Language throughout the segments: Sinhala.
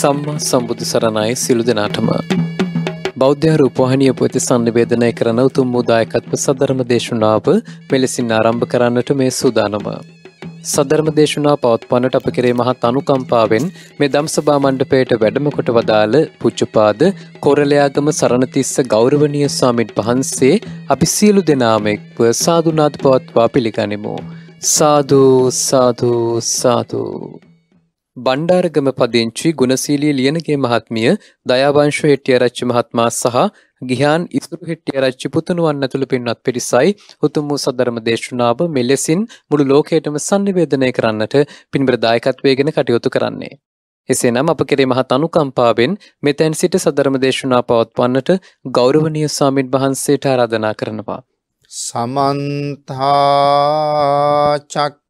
සම්මා සම්බුදු සරණයි සිළු දෙනාටම. බෞද්ධ රූපවාහිනිය පොතේ sannivedanaya කරන උතුම් වූ දායකත්ව සද්ධර්ම දේශනාව මෙලෙසින් ආරම්භ කරන්නට මේ සූදානම. සධර්ම දේශනා පවත්වන්නට අප කෙරේ මහත් අනුකම්පාවෙන් මේ දම්සභා මණ්ඩපයට වැඩමකොට වදාළ පුච්චපාද කොරලයාගම සරණතිස්ස ගෞරවනය සාමිට් වහන්සේ අපි සියලු දෙනාමෙක්ව සාධනාත් පවත්වා පිළිගනිමු. සාධූ සාධූ සාධූ. බණ්ඩාරගම පදිංචි ගුණසීලී ලියනගේ මහත්මිය දයාවංශ හෙට්ටියරච්චි මහත්මා සහ ගිහාන් ඉතුරු හෙට්ටියරච්චි පුතනුවන් ඇතුළු පින්වත් පිරිසයි හුතුම් වූ සද්ධර්ම දේශනාව මෙලෙසින් මුළු ලෝකයටම සංනිවේදනය කරන්නට පින්බර දායකත්වයගෙන කටයුතු කරන්නේ. එසේනම් අප කෙරේ මහත් අනුකම්පාවෙන් මෙතැන් සිට සදර්ම දේශනා පවත්වන්නට ගෞරවනීය ස්වාමින් වහන්සේට ආරාධනා කරනවා. සමන්තා චක්ක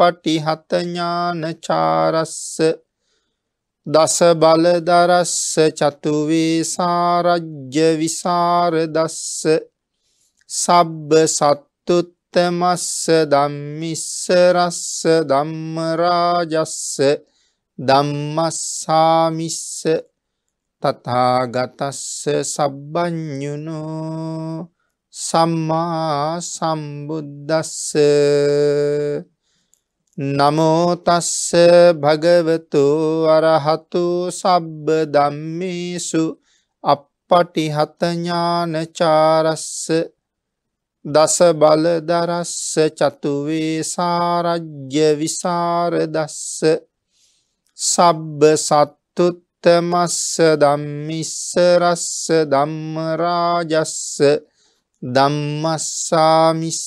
පටිහත ඥානචාරස්ස දස බලදරස්ස චතුවේ සාරජ්‍ය විසරදස්ස සබ්බ සත්තුත්තමස්ස ධම්මිස්ස රස්ස ධම්ම රාජස්ස ධම්මස්සාමිස්ස තථාගතස්ස සබ්බඤුනෝ සම්මා සම්බුද්දස්ස නමෝතස්ස භගවතු අරහතු සබ්බ දම්මේසු අපපටිහතඥානචාරස්ස දස බලදරස්ස චතුවේ සාරජ්‍ය විසාරදස්ස සබ්බ සත්තුත්තමස්ස දම්මිස්සරස්ස දම්මරාජස්ස දම්මස්සාමිස්ස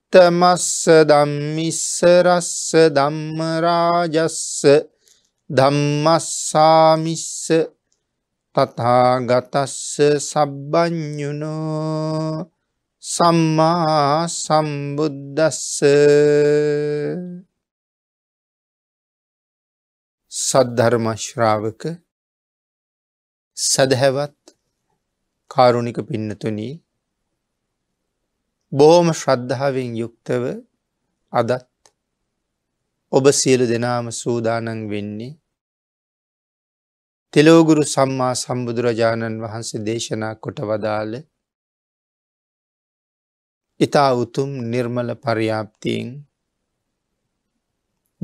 උත්තමස්ස ධම්මිස්ස රස්ස ධම්ම රාජස්ස ධම්මස්සාමිස්ස තථාගතස්ස සබ්බඤුනෝ සම්මා සම්බුද්දස්ස සද්ධර්ම ශ්‍රාවක සදහැවත් කාරුණික පින්නතුනි බෝම ශ්‍රද්ධාවෙන් යුක්තව අදත් ඔබ සියලු දෙනාම සූදානන් වෙන්නේ තෙලෝගුරු සම්මා සම්බුදුරජාණන් වහන්සේ දේශනා කොට වදාළ ඉතා උතුම් නිර්මල පරියාප්තියෙන්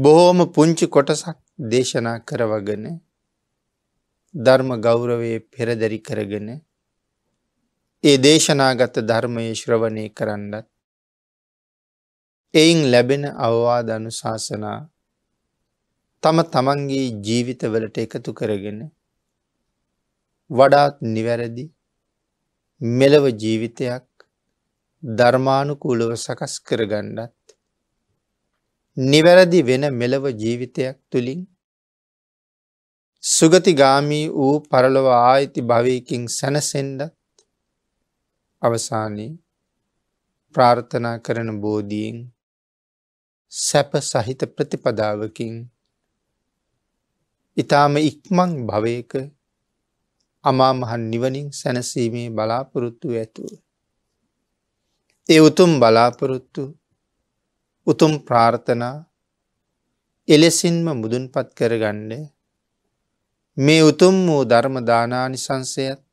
බොහෝම පුංචි කොටසක් දේශනා කරවගෙන ධර්ම ගෞරවේ පෙරදරි කරගෙන ඒ දේශනාගත ධර්මයේ ශ්‍රවණය කරන්නත්. එයින් ලැබෙන අවවාද අනුශාසනා තම තමන්ගේ ජීවිතවලට එකතු කරගෙන වඩාත් නිවැරදි මෙලව ජීවිතයක් ධර්මානුකූලව සකස් කරගණ්ඩත් නිවැරදි වෙන මෙලව ජීවිතයක් තුළින් සුගතිගාමී වූ පරලොව ආයිති භවයකින් සැනසෙන්ඩත් අවසානයේ ප්‍රාර්ථනා කරන බෝධීෙන් සැප සහිත ප්‍රතිපදාවකින් ඉතාම ඉක්මං භවයක අමාමහන් නිවනින් සැනසීමේ බලාපොරොත්තු ඇතුව. ඒ උතුම් බලාපොරොත්තු උතුම් ප්‍රාර්ථනා එලෙසින්ම මුදුන්පත් කරගන්න මේ උතුම් වූ ධර්මදානානිසංසයත්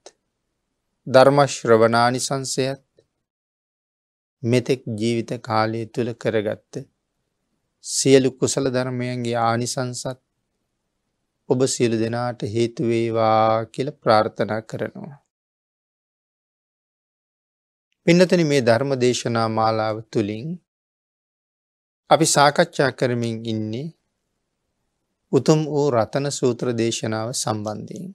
ධර්මශ්‍රවනානිසංසයත් මෙතෙක් ජීවිත කාලය තුළ කරගත්ත සියලු කුසල ධර්මයන්ගේ ආනිසංසත් ඔබ සියලු දෙනාට හේතුවේවා කියල ප්‍රාර්ථනා කරනවා. පින්නතන මේ ධර්ම දේශනා මාලාව තුළින් අපි සාකච්ඡා කරමින් ඉන්නේ උතුම් වූ රතන සූත්‍ර දේශනාව සම්බන්ධයෙන්.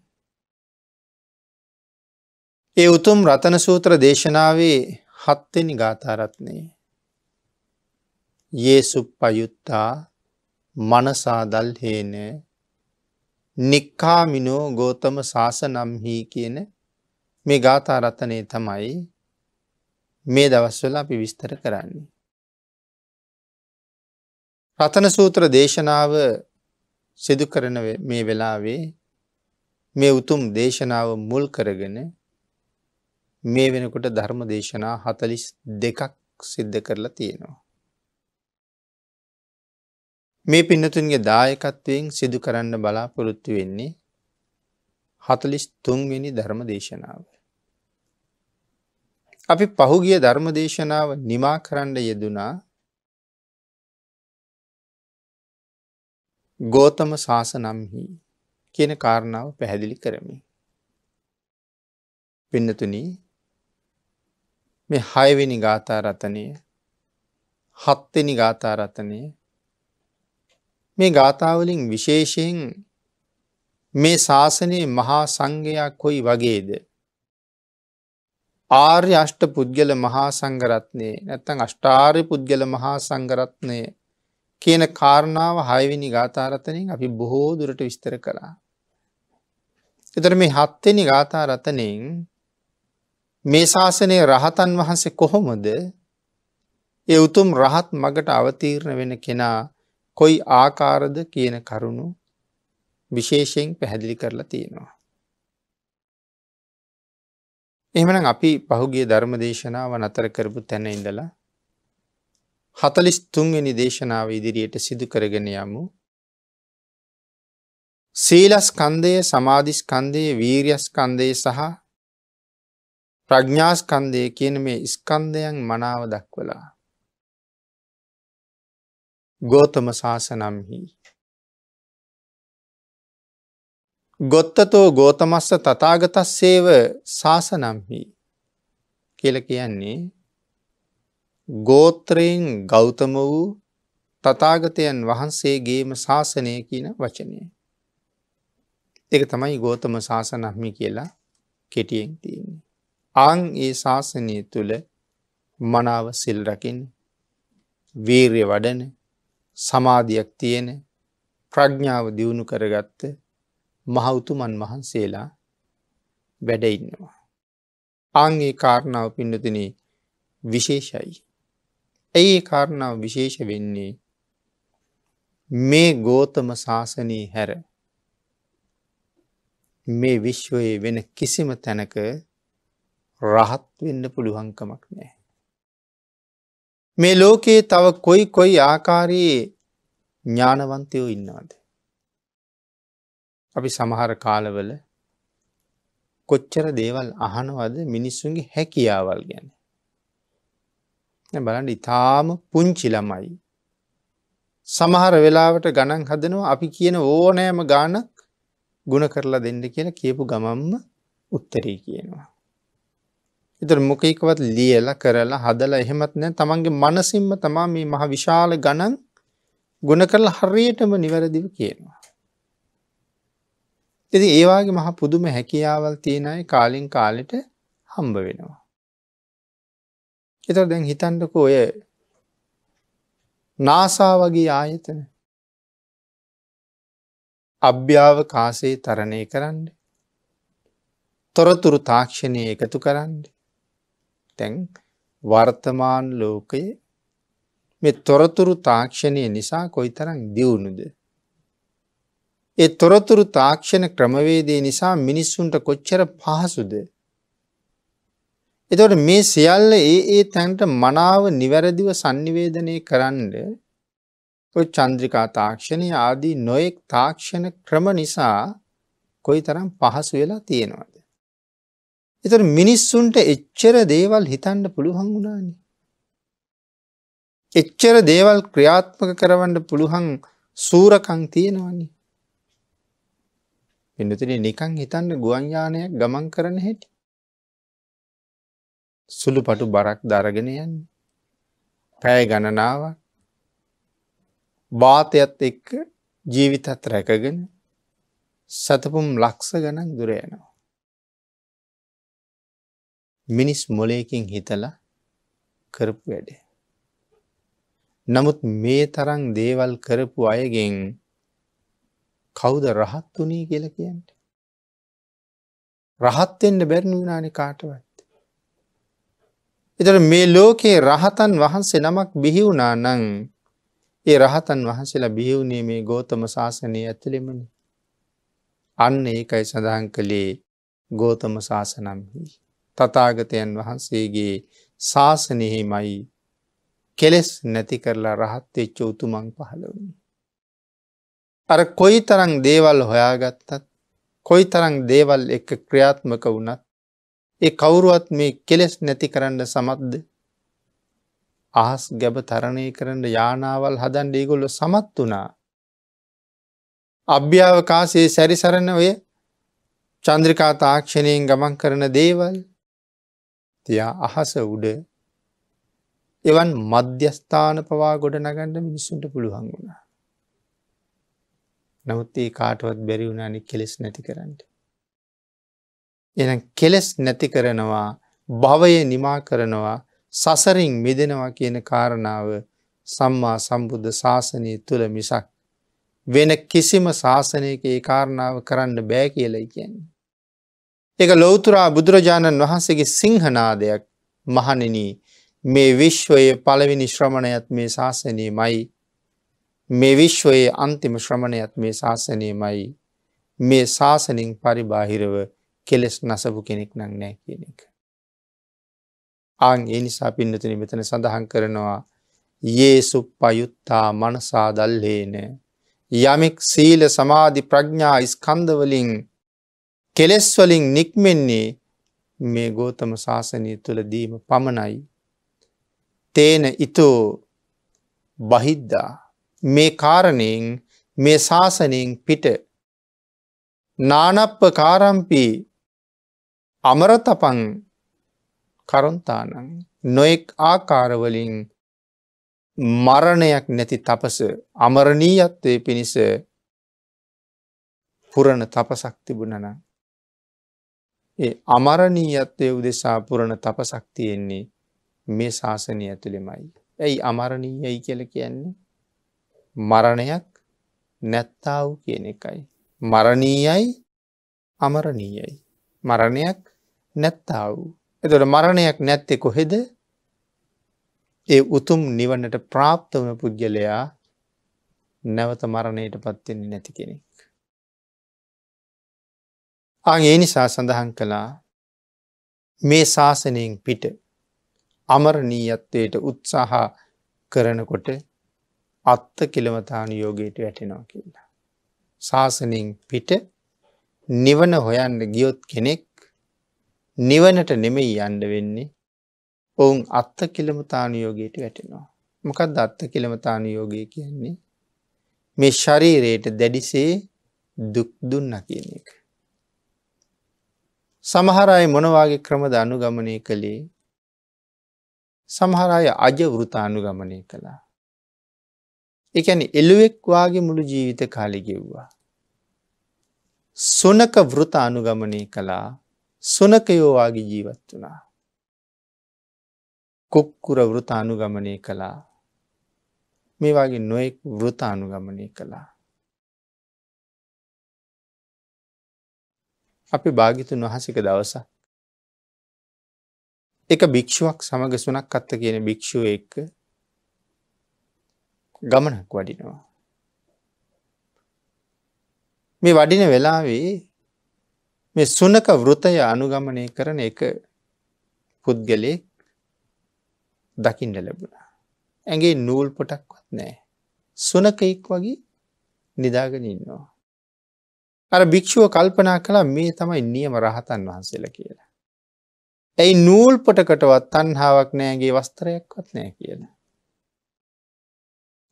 ඒ උතුම් රතන සූත්‍ර දේශනාවේ හත්වෙනි ගාථරත්නේ. යේසු පයුත්තා මනසාදල් හේන නික්කාමිනෝ ගෝතම ශාසනම්හි කියන මේ ගාථරතනය තමයි මේ දවස්වල අපි විස්තර කරන්නේ. රතන සූත්‍ර දේශනාව සිදු කරන මේ වෙලාවේ මේ උතුම් දේශනාව මුල් කරගෙන මේ වෙනකොට ධර්ම දේශනා හතලිස් දෙකක් සිද්ධ කරලා තියෙනවා. මේ පින්නතුන්ගේ දායකත්වයෙන් සිදු කරන්න බලාපොරොත්තු වෙන්නේ හතලිස් තුන්වෙනි ධර්ම දේශනාව. අපි පහුගිය ධර්ම දේශනාව නිමා කරන්න යෙදුනා ගෝතම ශාසනම්හි කියන කාරණාව පැහැදිලි කරමින්. පින්නතුනී මේ හයවෙනි ගාථාරතනය හත්වෙනි ගාථාරතනය මේ ගාථාවලින් විශේෂයෙන් මේ ශාසනයේ මහා සංඝයා කොයි වගේද. ආර්ය අෂ්ට පුද්ගල මහා සංගරත්නය නැත්තං අෂ්ටාර්ය පුද්ගල මහා සංගරත්නය කියන කාරණාව හයවෙනි ගාථාරතනින් අපි බොහෝ දුරට විස්තර කරා. එතර මේ හත්වෙනි ගාථාරතනයෙන් මේ ශාසනය රහතන් වහන්සේ කොහොමද ඒ උතුම් රහත් මගට අවතීරණ වෙන කෙනා කොයි ආකාරද කියන කරුණු විශේෂයෙන් පැහැදිලි කරලා තියෙනවා. එහමන අපි පහුගේ ධර්ම දේශනාව නතර කරපු තැන ඉඳලා හතලිස් තුන්වෙනි දේශනාව ඉදිරියට සිදු කරගෙන යමු. සීලස්කන්දය සමාධිස්කන්දයේ වීර්යස්කන්දයේ සහ ප්‍රඥාස්කන්දය කියන මේ ස්කන්දයන් මනාව දක්වලා. ගෝතම ශාසනම්හි. ගොත්තතෝ ගෝතමස්ස තතාගතස්සේව ශාසනම්හි කියල කියන්නේ ගෝත්‍රයෙන් ගෞතම වූ තතාගතයන් වහන්සේගේම ශාසනය කියන වචනය. එක තමයි ගෝතම ශාසනහමි කියලා කෙටියෙන් තියන්නේ. ආං ඒ ශාසනය තුළ මනාව සිල් රකින්න වීරය වඩන සමාධයක් තියෙන ප්‍රඥ්ඥාව දියුණු කරගත්ත මහවුතුමන් වහන්සේලා වැඩඉන්නවා. ආංගේ කාරණාව පින්නතින විශේෂයි. ඇයි ඒ කාරණාව විශේෂ වෙන්නේ මේ ගෝතම ශාසනී හැර මේ විශ්වයේ වෙන කිසිම තැනක රහත් වෙන්න පුළුවන්කමක් නෑ. මේ ලෝකයේ තව කොයි කොයි ආකාරයේ ඥානවන්තයෝ ඉන්නවාද. අපි සමහර කාලවල කොච්චර දේවල් අහනවද මිනිස්සුන්ගේ හැකියාවල් ගැන. බලන්න ඉතාම පුංචි ළමයි. සමහර වෙලාවට ගණන් හදනවා අපි කියන ඕනෑම ගානක් ගුණ කරලා දෙන්න කියලා කියපු ගමම්ම උත්තරී කියනවා. ඉතුර මොකීකවත් ලියලා කරලා හදලා එහෙමත් නෑ තමන්ගේ මනසින්ම තමා මේ මහ විශාල ගණන් ගුණ කරලා හරියටම නිවැරදිව කියනවා. ඉතින් ඒ වගේ මහ පුදුම හැකියාවල් තියෙන අය කාලින් කාලෙට හම්බ වෙනවා. ඒතර දැන් හිතන්නකෝ ඔය NASA වගේ ආයතන අභ්‍යාවකාශයේ තරණය කරන්න තොරතුරු තාක්ෂණය එකතු කරන්නේ දැන් වර්තමාන ලෝකයේ මේ තොරතුරු තාක්ෂණය නිසා කොයිතරම් දියුණුද. ඒ තොරතුරු තාක්ෂණ ක්‍රමවේදය නිසා මිනිස්සුන්ට කොච්චර පහසුද. එතොට මේ සියල්ල ඒ ඒ තැන්ට මනාව නිවැරදිව සංනිවේදනය කරන්න චන්ද්‍රිකා තාක්ෂණය ආදී නොයෙක් තාක්ෂණ ක්‍රම නිසා කොයි තරම් පහසු වෙලා තියෙනවද. එතර මිනිස්සුන්ට එච්චර දේවල් හිතන්න පුළුවන් වුණානි. එච්චර දේවල් ක්‍රියාත්මක කරවන්න පුළුහන් සූරකං තියෙනවනි. පිඩතින නිකං හිතන්න ගුවන්ඥානයක් ගමන් කරන හැටි. සුළු පටු බරක් දරගෙන යන්න. පැය ගණනාව බාතයත් එක්ක ජීවිතත් රැකගෙන සතපුම් ලක්ෂ ගණන් දුරයනවා. මිනිස් මොලයකින් හිතලා කරපු වැඩ. නමුත් මේ තරං දේවල් කරපු අයගෙන් කවුද රහත් වනේ කියල කියන්ට. රහත්තෙන්ට බැරණ වනානි කාටවත්. එතට මේ ලෝකයේ රහතන් වහන්සේ නමක් බිහිවුනා නං ඒ රහතන් වහන්සේලා බිහිවුණේ මේ ගෝතම ශාසනය ඇතුළෙමනි. අන්න ඒකයි සඳහන් කළේ ගෝතම ශාසනම්හි. තතාගතයන් වහන්සේගේ ශාසනයෙහිමයි කෙලෙස් නැති කරලා රහත්වෙච්ච උතුමන් පහළවනි. අර කොයි තරං දේවල් හොයාගත්තත් කොයි තරං දේවල් එක ක්‍රියාත්මක වුණත් ඒ කවුරුවත් මේ කෙලෙස් නැති කරන්න සමත්ද අහස් ගැබ තරණය කරන්න යානාවල් හදන් ඒගොල්ල සමත් වනා. අභ්‍යාවකාසේ සැරිසරණ ඔය චන්ද්‍රිකා තාක්ෂණයෙන් ගමන් කරන දේවල් එයා අහස උඩ එවන් මධ්‍යස්ථාන පවා ගොඩනගන්න මිනිස්සුන්ට පුළුවන් වුණා. නමුත් ඒ කාටවත් බැරි වුණනි කෙලෙස් නැති කරන්න. එන කෙලෙස් නැති කරනවා භවය නිමා කරනවා සසරින් මෙදෙනවා කියන කාරණාව සම්මා සම්බුද්ධ ශාසනය තුළ මිසක් වෙන කිසිම ශාසනයක ඒ කාරණාව කරන්න බෑ කියලයි කියන්නේ. එක ලොවතුරා බුදුරජාණන් වහන්සේගේ සිංහනාදයක් මහනෙනී මේ විශ්වයේ පළවිනි ශ්‍රමණයත් මේ ශාසනය මයි මේ විශ්වයේ අන්තිම ශ්‍රමණයත් මේ ශාසනය මයි මේ ශාසනින් පරිබාහිරව කෙලෙස් නසපු කෙනෙක් නං නෑ කියන එක. ආං ඒ නිසා පින්නතින මෙතන සඳහන් කරනවා ඒසු පයුත්තා මනසා දල්ලේන යමෙක් සීල සමාධි ප්‍රඥා ස්කන්ධවලින් කෙලෙස් වලින් නික්මෙන්නේ මේ ගෝතම ශාසනය තුළ දීම පමණයි. තේන ඉතෝ බහිද්දා මේ කාරණයෙන් මේ ශාසනයෙන් පිට නානප්ප කාරම්පි අමරතපන් කරුන්තානං නොෙක් ආකාරවලින් මරණයක් නැති තපස අමරණීයත්වය පිණිස පුරණ තපසක් තිබුණනම් ඒ අමරණීයත්වය උදෙසා පුරණ තපසක් තියෙන්නේ මේ ශාසනය ඇතුළෙමයි. ඇයි අමරණීයයි කියල කියන්නේ. මරණයක් නැත්තාව කියන එකයි. මරණීයයි අමරණීයයි. මරණයක් නැත්තාව. එතොට මරණයක් නැත්තෙ කොහෙද ඒ උතුම් නිවන්නට ප්‍රාප්ත වන පුද්ගලයා නැවත මරණයට පත්වෙන්නේ නැති කෙනෙක්. ආ ඒ නිසා සඳහන් කළා මේ ශාසනයෙන් පිට අමරණීයත්වයට උත්සාහ කරනකොට අත්ත කෙළවතාන යෝගයට වැටෙනවා කියලා. ශාසනයෙන් පිට නිවන හොයන්න ගියොත් කෙනෙක් නිවනට නෙමෙයි යන්න වෙන්නේ ඔවුන් අත්ත කිලමතානයෝගයට වැටෙනවා. මොකක් දත්ත කිලමතානයෝගය කියන්නේ. මේ ශරීරයට දැඩිසේ දුක් දුන්න කියන එක. සමහර අය මොනවාගේ ක්‍රමද අනුගමනය කළේ සමහර අය අජ වෘතානුගමනය කළා. එකැන එළුවෙක්වාගේ මුළු ජීවිත කාලිගෙව්වා. සොනක වෘත අනුගමනය කළා සොනකයෝවාගේ ජීවත් වනා. කොක්කුර වෘතානුගමනය කළා මේවාගේ නොයෙක් වෘතානුගමනය කළා. අපි භාගිතුන් වහසික දවස. එක භික්‍ෂුවක් සමඟ සුනක් අත්ත කියන භික්‍ෂුව එක්ක ගමනක් වඩිනවා. මේ වඩින වෙලාවේ මේ සුනක වෘතය අනුගමනය කරන එක පුද්ගලෙ දකිින්ට ලැබුණා. ඇගේ නූල් පොටක්වත් නෑ. සුනකෙක් වගේ නිදාගෙන ඉන්නවා. අර භික්‍ෂුව කල්පනා කළ මේ තමයි නියම රහතන් වහන්සේල කියලා. ඇයි නූල් පොටකටවත් තන්හාාවක් නෑගේ වස්තරයක්වත් නෑ කියන.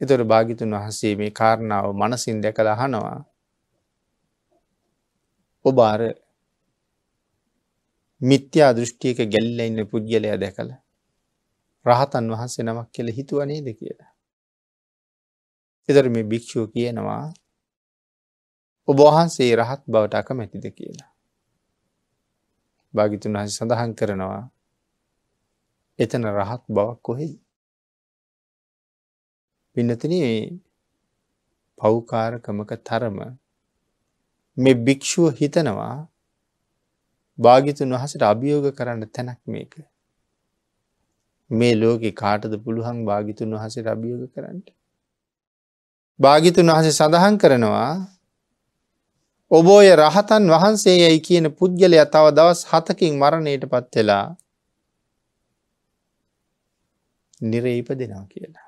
එතොට භාගිතුන් වහන්සේ මේ කාරණාව මනසින් දැකළ හනවා. ඔබ අර මිත්‍යා දෘෂ්ටියක ගැල්ල ඉන්න පුද්ගලය දැකළ රහතන් වහන්සේ නමක් කියල හිතුවනේද කියලා. එතර මේ භික්‍ෂූ කියනවා ඔබහන්සේ රහත් බවට අකමැතිද කියලා. භාගිතුන් හසි සඳහන් කරනවා එතන රහත් බවක් කොහෙයි. පින්නතින පෞකාරකමක තරම මේ භික්‍ෂුව හිතනවා භාගිතුන් වහසට අභියෝග කරන්න තැනක් මේක. මේ ලෝකෙ කාටද පුළුවන් භාගිතුන් වහසේ අභියෝග කරන්නට. භාගිතුන් වහසේ සඳහන් කරනවා ඔබෝය රහතන් වහන්සේ යැයි කියන පුද්ගලය තව දවස් හතකින් මරණයට පත් වෙලා නිරේප දෙනා කියලා.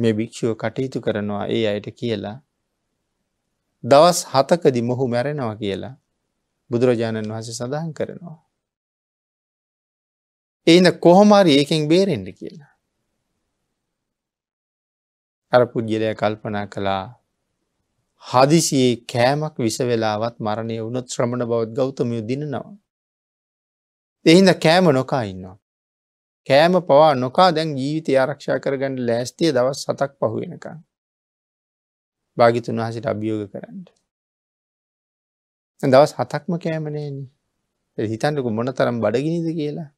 මේ භික්‍ෂුව කටයුතු කරනවා ඒ අයට කියලා දවස් හතකදි මොහු මැරෙනවා කියලා බුදුරජාණන් වහස සඳහන් කරනවා. එයින කොහොමරි ඒකෙන් බේරෙන්ඩ කියලා. අර පුද්ගලය කල්පනා කළා හදිසියේ කෑමක් විස වෙලාවත් මරණය වුණොත් ශ්‍රමණ බෞද් ගෞතම යුදිනනවා. එහින්ද කෑම නොකා ඉන්නවා. කෑම පවා නොකා දැන් ජීවිතය ආරක්ෂා කරගන්නඩ ලෑස්තිය දවස් සතක් පහුවෙනක. භාගිතුන් වහසිට අභියෝග කරන්න. දවස් හතක්ම කෑමනයන හිතන්නකු මොන තරම් බඩගිනිද කියලා.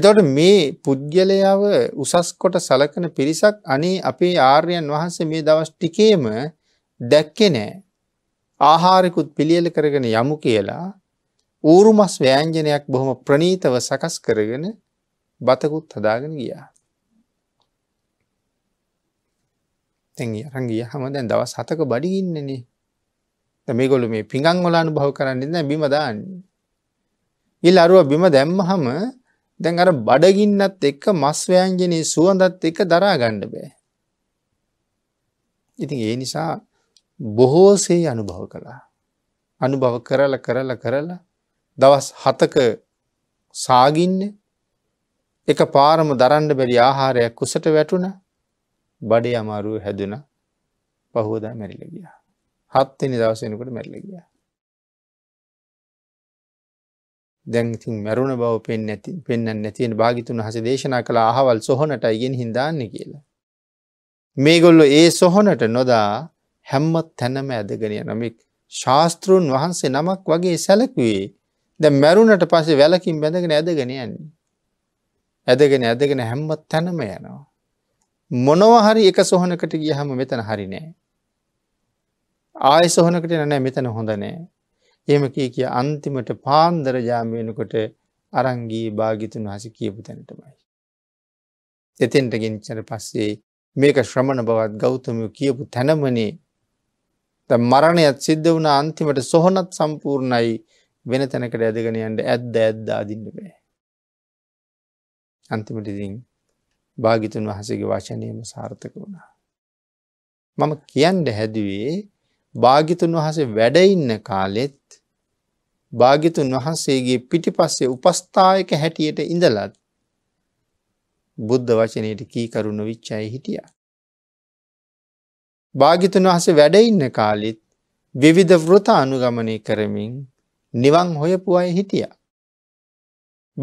එතවට මේ පුද්ගලයාව උසස් කොට සලකන පිරිසක් අනේ අපේ ආර්යන් වහන්සේ මේ දවස් ටිකේම දැක්කෙ නෑ ආහාරකුත් පිළියල කරගෙන යමු කියලා ඌරුමස් ව්‍යෑංජනයක් බොහොම ප්‍රනීතව සකස් කරගෙන බතකුත් හදාගෙන ගියා. තැගේ රංගිය හම දැන් දවස් හතක බඩිගන්නනේ මේ ගොලු මේ පිඟං ොලානු භව කරන්නන්න බිමදාන්න. ඉල් අරුව බිම දැම්මහම දැන් අර බඩගින්නත් එක්ක මස් ව්‍යෑංජනයේ සුවඳත් එක දරාගණ්ඩ බෑ. ඉතින් ඒ නිසා බොහෝසේ අනුභව කළා. අනුභව කරල කරල කරලා දවස් හතක සාගින්න එක පාරම දරන්ඩ බැරි ආහාරයක් කුසට වැටුණ බඩේ අමාරුව හැදෙන පහෝදා මැරිල ගිය. හත්තනි දවසෙනකට මැල්ල ගිය. දැන්තින් මැරුණ බව පෙන් ඇති පෙන්න්න නැතියෙන් භාගිතුන් හස දේශනා කළ අහවල් සොහොනට ඉගෙන් හිදාන්න කියලා. මේගොල්ලො ඒ සොහොනට නොදා හැම්ම තැනම ඇදගෙන යන මේ ශාස්තෘන් වහන්සේ නමක් වගේ සැලකුවේ ද මැරුණට පසේ වැලකින් බැඳගෙන ඇදගෙන යන්නේ. ඇදගෙන ඇදගෙන හැම්මත් තැනම යනවා. මොනවහරි එක සොහනකට ගිය හම මෙතන හරිනෑ. ආය සොහනකට නෑ මෙතන හොඳනෑ. එම කිය කිය අන්තිමට පාන්දරජාමයනකොට අරංගී භාගිතුන් හස කියපු තැනටමයි. එතෙන්ට ගෙන්චර පස්සේ මේක ශ්‍රමණ බවත් ගෞතමය කියපු තැනමනේ මරණයත් සිද්ධ වුණ අන්තිමට සොහොනත් සම්පූර්ණයි වෙන තැනකට ඇදගෙන යන්ට ඇද්ද ඇද්ද අදින්න බෑ. අන්තිමටඉතින් භාගිතුන් වහසගේ වචනයම සාර්ථක වුණා. මම කියන්ඩ හැදුවේ භාගිතුන් වහසේ වැඩඉන්න කාලෙත් භාගිතුන් වහන්සේගේ පිටි පස්සේ උපස්ථායක හැටියට ඉඳලත් බුද්ධ වචනයට කීකරුණ විච්චායි හිටියා. භාගිතුන් වහසේ වැඩඉන්න කාලිත් විවිධ වෘත අනුගමනය කරමින් නිවන් හොයපු අය හිටිය.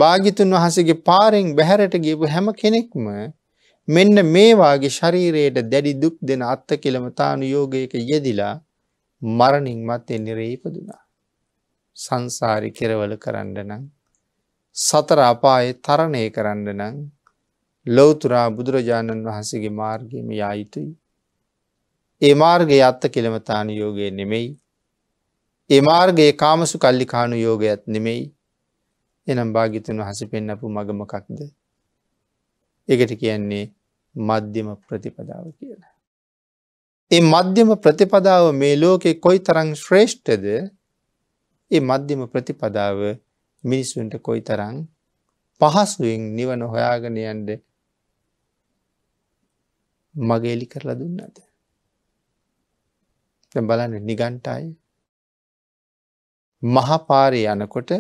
භාගිතුන් වහසගේ පාරෙන් බැහැරට ගේපු හැම කෙනෙක්ම මෙන්න මේවාගේ ශරීරයට දැඩි දුක් දෙන අත්ත කෙළමතානු යෝගයක යෙදිලා මරණින් මත් එනිරේ ඉපදුනා. සංසාරි කෙරවල කරන්න නම් සතර අපායේ තරණය කරන්න නම් ලෞතුරා බුදුරජාණන් වහන්සේගේ මාර්ගයම යා යුතුයි. ඒ මාර්ගයේ අත්ත කෙළමතාන යෝගය නෙමෙයි. ඒ මාර්ගයේ කාමසු කල්ලි කානු යෝගයත් නෙමෙයි. එනම් භාගිතන් වහස පෙන්නපු මගමකක්ද. එකට කියන්නේ මධ්‍යම ප්‍රතිපදාව කියලා. ඒ මධ්‍යම ප්‍රතිපදාව මේ ලෝකෙ කොයි තරං ශ්‍රේෂ්ඨද ඒ මධ්‍යම ප්‍රතිපදාව මිනිස්සුන්ට කොයි තරං පහසුවෙන් නිවන හොයාගෙන යන්ඩ මගේලි කරලා දුන්නද. බලන්න නිගන්ටයි. මහපාරය යනකොට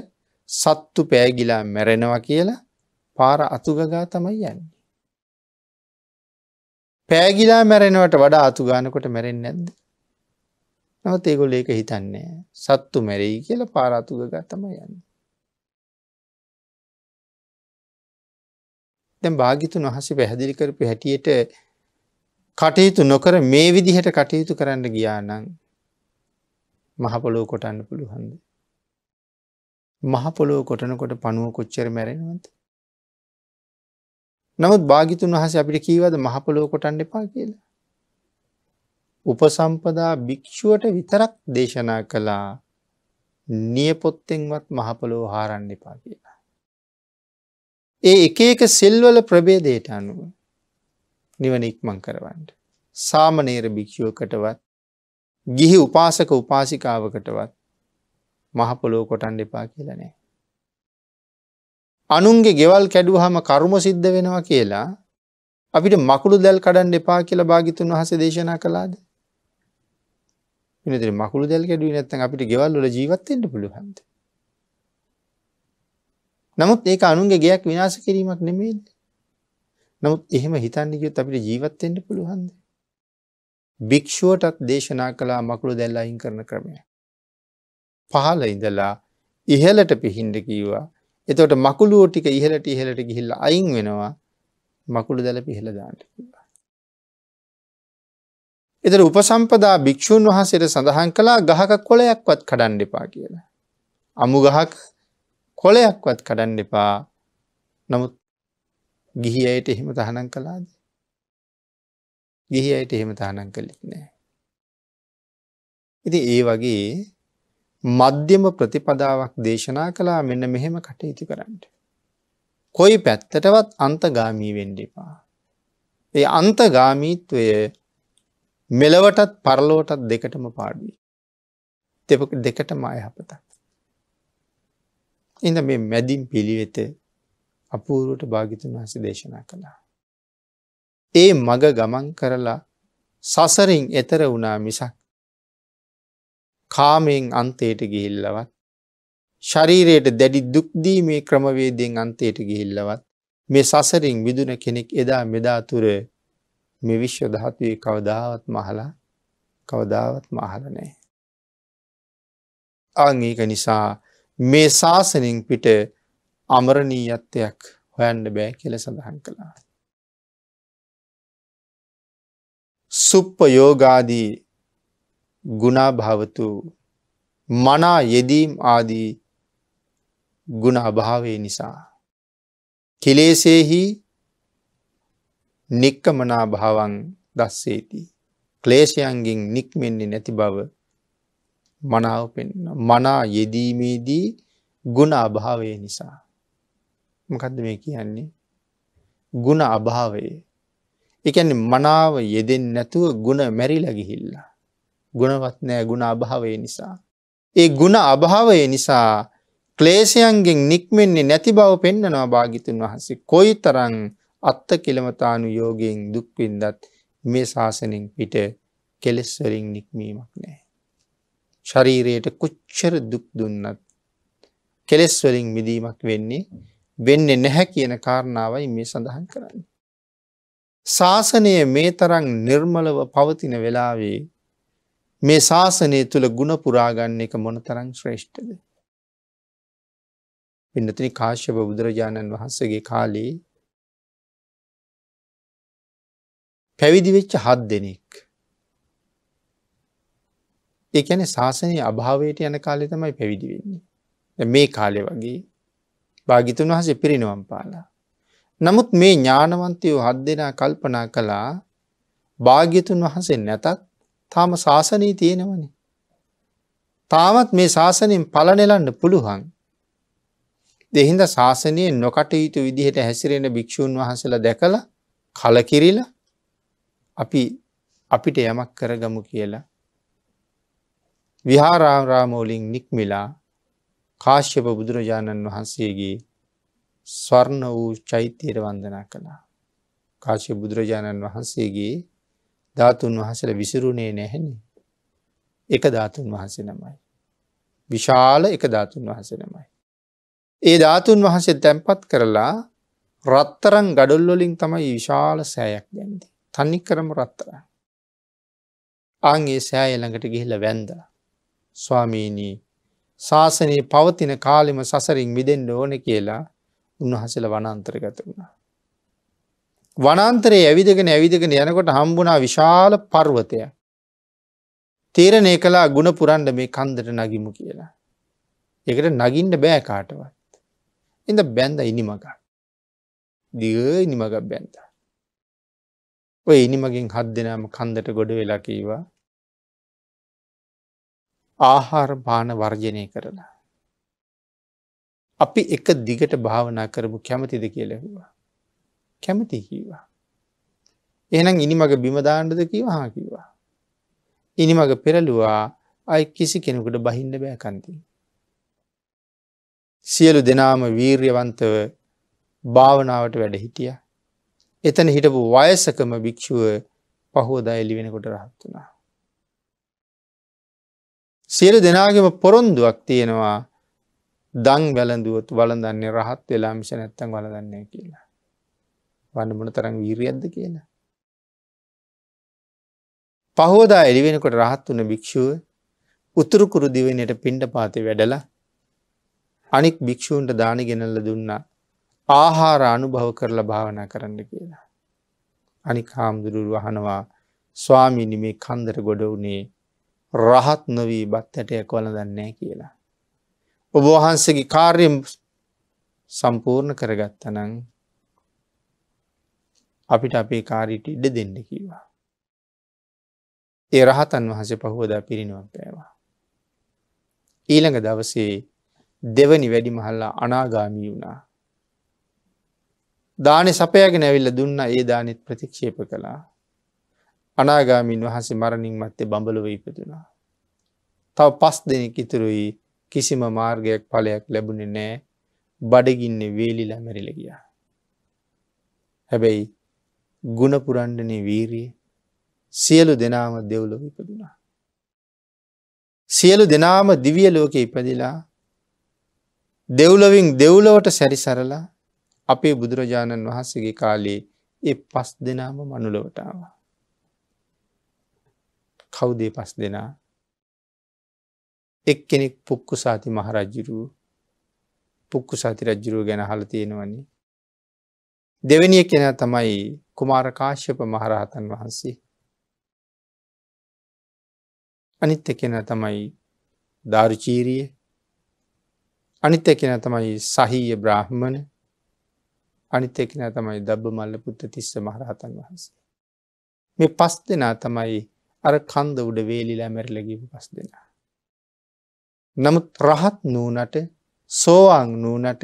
සත්තු පෑගිලා මැරෙනවා කියලා පාර අතුගගා තමයි යන්නේ. පෑගිලා මැරෙනවට වඩා අතුගානකොට මැරෙන් නැද්ද. නවත් ඒගොල් ඒක හිතන්නේ සත්තු මැරෙයි කියල පාරාතුගගා තමයි යන්න. දැම් භාගිතුන් වහසේ පැහැදිලි කරපු හැටියට කටයුතු නොකර මේ විදිහට කටයුතු කරන්න ගියානං මහපොලෝ කොටන්න පුළුහන්ද. මහපොලෝ කොටනකොට පනුව කොච්චර මැරෙනවද. නමුත් භාගිතුන් වහස අපිට කීවද මහපොලෝ කොටන්න එපා කියලා. උපසම්පදා භික්‍ෂුවට විතරක් දේශනා කළා නියපොත්තෙන්වත් මහපොලෝ හාරන්න එපා කියලා. ඒ එක එක සෙල්වල ප්‍රබේදයට අනුව නිවන ඉක්මං කරවන්ට. සාමනේර භික්‍ෂුවකටවත් ගිහි උපාසක උපාසිකාවකටවත් මහපොලෝ කොටන් දෙපා කියලනෑ. අනුන්ගේ ගෙවල් කැඩුහම කරුම සිද්ධ වෙනවා කියලා අපිට මකුළු දැල් කඩන් දෙපා කියලා භාගිතුන් වහස දේශනා කළාද. පිනතර මකුළු දැල් කැඩුව නැත්තන් අපිට ගෙවල්ල ජීවත්තෙන්ට පුළුහන්ද. නමුත් ඒක අනුන්ගේ ගයක් විනාස කිරීමක් නෙමේද. නමුත් එහෙම හිතන්න ගියොත් අපිට ජීවත් වෙන්න පුළුවන්ද? භික්ෂුවටත් දේශනා කළා මකුළු දැල් අයින් කරන ක්‍රමය. පහළ ඉඳලා ඉහළට පිහින්න කීවා. එතකොට මකුළුව ටික ඉහළට ඉහළට ගිහිල්ලා අයින් වෙනවා. මකුළු දැල පිහළ දාන්න කිව්වා. එතන උපසම්පදා භික්ෂූන් වහන්සේට සඳහන් කළා ගහක කොළයක්වත් කඩන්න එපා කියලා. අමු ගහක් කොළයක්වත් කඩන්න එපා. නමුත් ගිහි අයට එහෙම තහනම් කලාද. ගිහි අයට එහෙම තහනම් කළෙත් නෑ. ඉති ඒ වගේ මධ්‍යම ප්‍රතිපදාවක් දේශනා කලා මෙන්න මෙහෙම කටයුතු කරන්නට. කොයි පැත්තටවත් අන්තගාමී වෙන්ඩිපා. ඒ අන්තගාමීත්වය මෙලවටත් පරලෝටත් දෙකටම පාඩුවී. දෙකටම අයහපතත්. එඳ මේ මැදින් පිළිවෙත අපූරුවට භාගිතුන් වහස දේශනා කළා. ඒ මග ගමන් කරලා සසරින් එතර වුණා මිසක් කාමයෙන් අන්තයට ගිහිල්ලවත් ශරීරයට දැඩි දුක්දී මේ ක්‍රමවේදයෙන් අන්තයට ගිහිල්ලවත් මේ සසරින් විදුන කෙනෙක් එදා මෙදාතුර මේ විශ්ව ධාතුවේ කවදාවත් මහලා කවදාවත් මහල නෑ. අංඒක නිසා මේ ශාසනින් පිට අමරණීයත්වයක් හොයන්න බෑ කෙල සඳහන් කළා. සුප්ප යෝගාදී ගුණාභාවතු මනා යෙදීම් ආදී ගුණ අභාවේ නිසා. කෙලේසෙහි නික්කමනා භාවන් දස්සේති. ක්ලේෂයන්ගෙන් නික්මෙන්නේ නැති බව මනාව පෙන්න මනා යෙදීමේදී ගුණ අභාවය නිසා. මොකක්ද මේ කියන්නේ. ගුණ අභාවයේ. එකැන මනාව යෙදෙන් නැතුව ගුණ මැරිලගිහිල්ලා. ගුණවත් නෑ ගුණ අභාවය නිසා. ඒ ගුණ අභාවය නිසා ක්ලේෂයන්ගෙන් නික්මෙන්නේ නැති බව පෙන්න්නනවා භාගිතුන් වහන්සේ කොයි තරං අත්ත කෙළමතානු යෝගයෙන් දුක්වින්දත් මේ ශාසනෙන් පිට කෙලෙස්වරින් නික්මීමක් නෑ. ශරීරයට කුච්චර දුක් දුන්නත් කෙලෙස්වලින් මිදීමක් වෙන්නේ වෙන්නේ නැහැ කියන කාරණාවයි මේ සඳහන් කරන්න. ශාසනය මේ තරං නිර්මලව පවතින වෙලාවේ මේ ශාසනය තුළ ගුණපුරාගන්න එක මොන තරං ශ්‍රේෂ්ඨද. පින්නතිනි කාශ්‍යප බුදුරජාණන් වහන්සගේ කාලේ පැවිදිවෙච්ච හත් දෙනෙක්. එකන ශාසනය අභාවයට යන කාලෙ තමයි පැවිදි වෙන්නේ. මේ කාලෙ වගේ භාගිතුන් වහසේ පිරිනිවම් පාලා. නමුත් මේ ඥානවන්තයෝ හත් දෙනා කල්පනා කළා භාග්‍යතුන් වහසේ නැතත් තාම ශාසනී තියෙනවන. තාමත් මේ ශාසනයෙන් පලනෙලන්න පුළුවන්. දෙහින්ද ශාසනයේ නොකටයුතු විදිහට හැසිරෙන භික්‍ෂූන් වහසල දැකළ කලකිරිල අපි අපිට යමක් කරගමු කියලා. විහාරාරාමෝලින් නික්මිලා කාශ්‍යප බුදුරජාණන් වහන්සේගේ ස්වර්ණ වූ චෛත්‍යයට වන්දනා කළා. කාශ්‍ය බුදුරජාණන් වහන්සේගේ ධාතුන් වහසට විසිරුණේ නැහැනි. එක ධාතුන් වහන්සේ නමයි. විශාල එක ධාතුන් වහස නමයි. ඒ ධාතුන් වහන්සේ තැන්පත් කරලා රත්තරන් ගඩොල්ලොලින් තමයි විශාල සෑයක් දැන්ද. තනි කරම රත්තර. අන්ගේ සෑය ළඟට ගිහිල වැන්ද. ස්වාමීනී ශාසනයේ පවතින කාලෙම සසරින් මිදෙන්ඩ ඕන කියලා උන්වහසල වනන්තරගත වුණා. වනන්තරේ ඇවිදගෙන ඇවිදගෙන යනකොට හම්බුනා විශාල පර්වතය. තේරණය කලා ගුණ පුරන්ඩ මේ කන්දට නගිමු කියලා. එකට නගින්ට බෑ කාටවත්. එඳ බැන්ද ඉනිමක. දිග නිමගක් බැන්ද. ඔය ඉනිමගින් හත් දෙනම කන්දට ගොඩ වෙලා කීවා ආහාර පාන වර්ජනය කරලා. අපි එක දිගට භාවනා කරපු කැමතිද කියලෙහවා. කැමති කීවා. එනම් ඉනිමඟ බිමදාණ්ඩද කීව හා කිවා. ඉනිමඟ පෙරලුවා අයි කිසි කෙනෙකුට බහින්න බෑකන්ති. සියලු දෙනාම වීර්යවන්තව භාවනාවට වැඩ හිටිය. එතන හිටපු වයසකම භික්‍ෂුව පහෝදා එලිවෙනකොට රහත් වනා. සියලු දෙනාගම පොරොන්දුවක් තියෙනවා දං වැලඳුවත් වලදන්නේ රහත් වෙලා මිෂ නැත්තන් වලදන්නේ කියලා. වන්නමුණ තරම් වීරියද්ද කියලා. පහෝදා එළිවෙනකොට රහත් වන භික්‍ෂුව උතුරුකුරු දිවෙනයට පින්ඩ පාති වැඩල අනික් භික්‍ෂූන්ට දාන ගෙනල්ල දුන්නා ආහාර අනුභව කරලා භාවනා කරන්න කියලා. අනික් හාමුදුරුරු වහනවා ස්වාමිනි මේ කන්දර ගොඩ වනේ රහත් නොවී බත් හැටයක් වලදන්නේ කියලා. ඔබ වහන්සගේ කාර්යම් සම්පූර්ණ කරගත්තනං අපිට අපේ කාරීට ඉඩ දෙන්න කීවා. ඒ රහතන් වහස පහුවදා පිරිනුවම් පෑවා. ඊළඟ දවසේ දෙවනි වැඩි මහල්ලා අනාගාමී වුණා. දානෙ සපයගෙන ඇවිල්ල දුන්න ඒ දානෙත් ප්‍රතික්ෂේප කළා අනාගාමින් වහසේ මරණින් මත්තේ බඹලව ඉපතුනා. තව පස් දෙනෙක් ඉතුරුයි කිසිම මාර්ගයක් පලයක් ලැබුණෙ නෑ බඩගින්න වේලි ලැමැරිල ගියා. හැබැයි ගුණපුරන්ඩනේ වීරී සියලු දෙනාම දෙව්ලොව ඉපදුනා. සියලු දෙනාම දිවිය ලෝක ඉපදිලා දෙව්ලොවින් දෙව්ලොවට සැරිසරලා අපේ බුදුරජාණන් වහන්සේගේ කාලේ ඒ පස් දෙනාම මනුලොවටාවා. කවුදේ පස් දෙනා එක් කෙනෙක් පුක්කු සාති මහරජ්ජුරුව පුක්කු සාති රජ්ජුරුව ගැන හල තියෙනවන්නේ දෙවැනිය කෙන තමයි කුමාරකාශ්‍යප මහරහතන් වහන්සේ අනිත් එකෙන තමයි ධාරුචීරිය අනිත් එකෙන තමයි සහීය බ්‍රාහ්මණ අනිත් එකෙන තමයි දබ්බ මල්ල පුත්ත තිස්ස මහරහතන් වහන්සේ මේ පස් දෙනා තමයි අර කන්ද උඩ වේලිලා මැරලගීපු පස් දෙෙන. නමුත් රහත් නූනට සෝවාං නූනට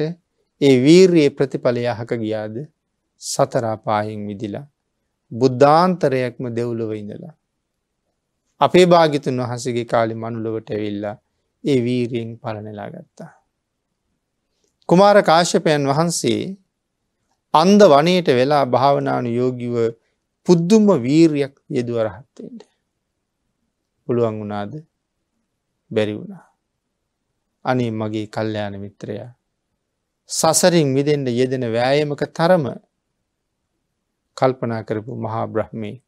ඒ වීරයේ ප්‍රතිඵලය අහක ගියාද සතරාපාහින් විදිලා බුද්ධාන්තරයක්ම දෙව්ලොව ඉඳලා. අපේ භාගිතුන් වහසගේ කාලි මනුලොවට ඇවිල්ලා ඒ වීරයෙන් පලනෙලා ගත්තා. කුමාර කාශ්‍යපයන් වහන්සේ අන්ද වනයට වෙලා භාවනානු යෝගිව පුද්දුම වීරයක් යෙදුවරහත්තෙන්ට. පුළුවන් වුණාද බැරි වුණා. අනේ මගේ කල්්‍යයාන මිත්‍රයා. සසරින් විදෙන්ට යෙදෙන වෑයමක තරම කල්පනා කරපු මහා බ්‍රහ්මයෙක්.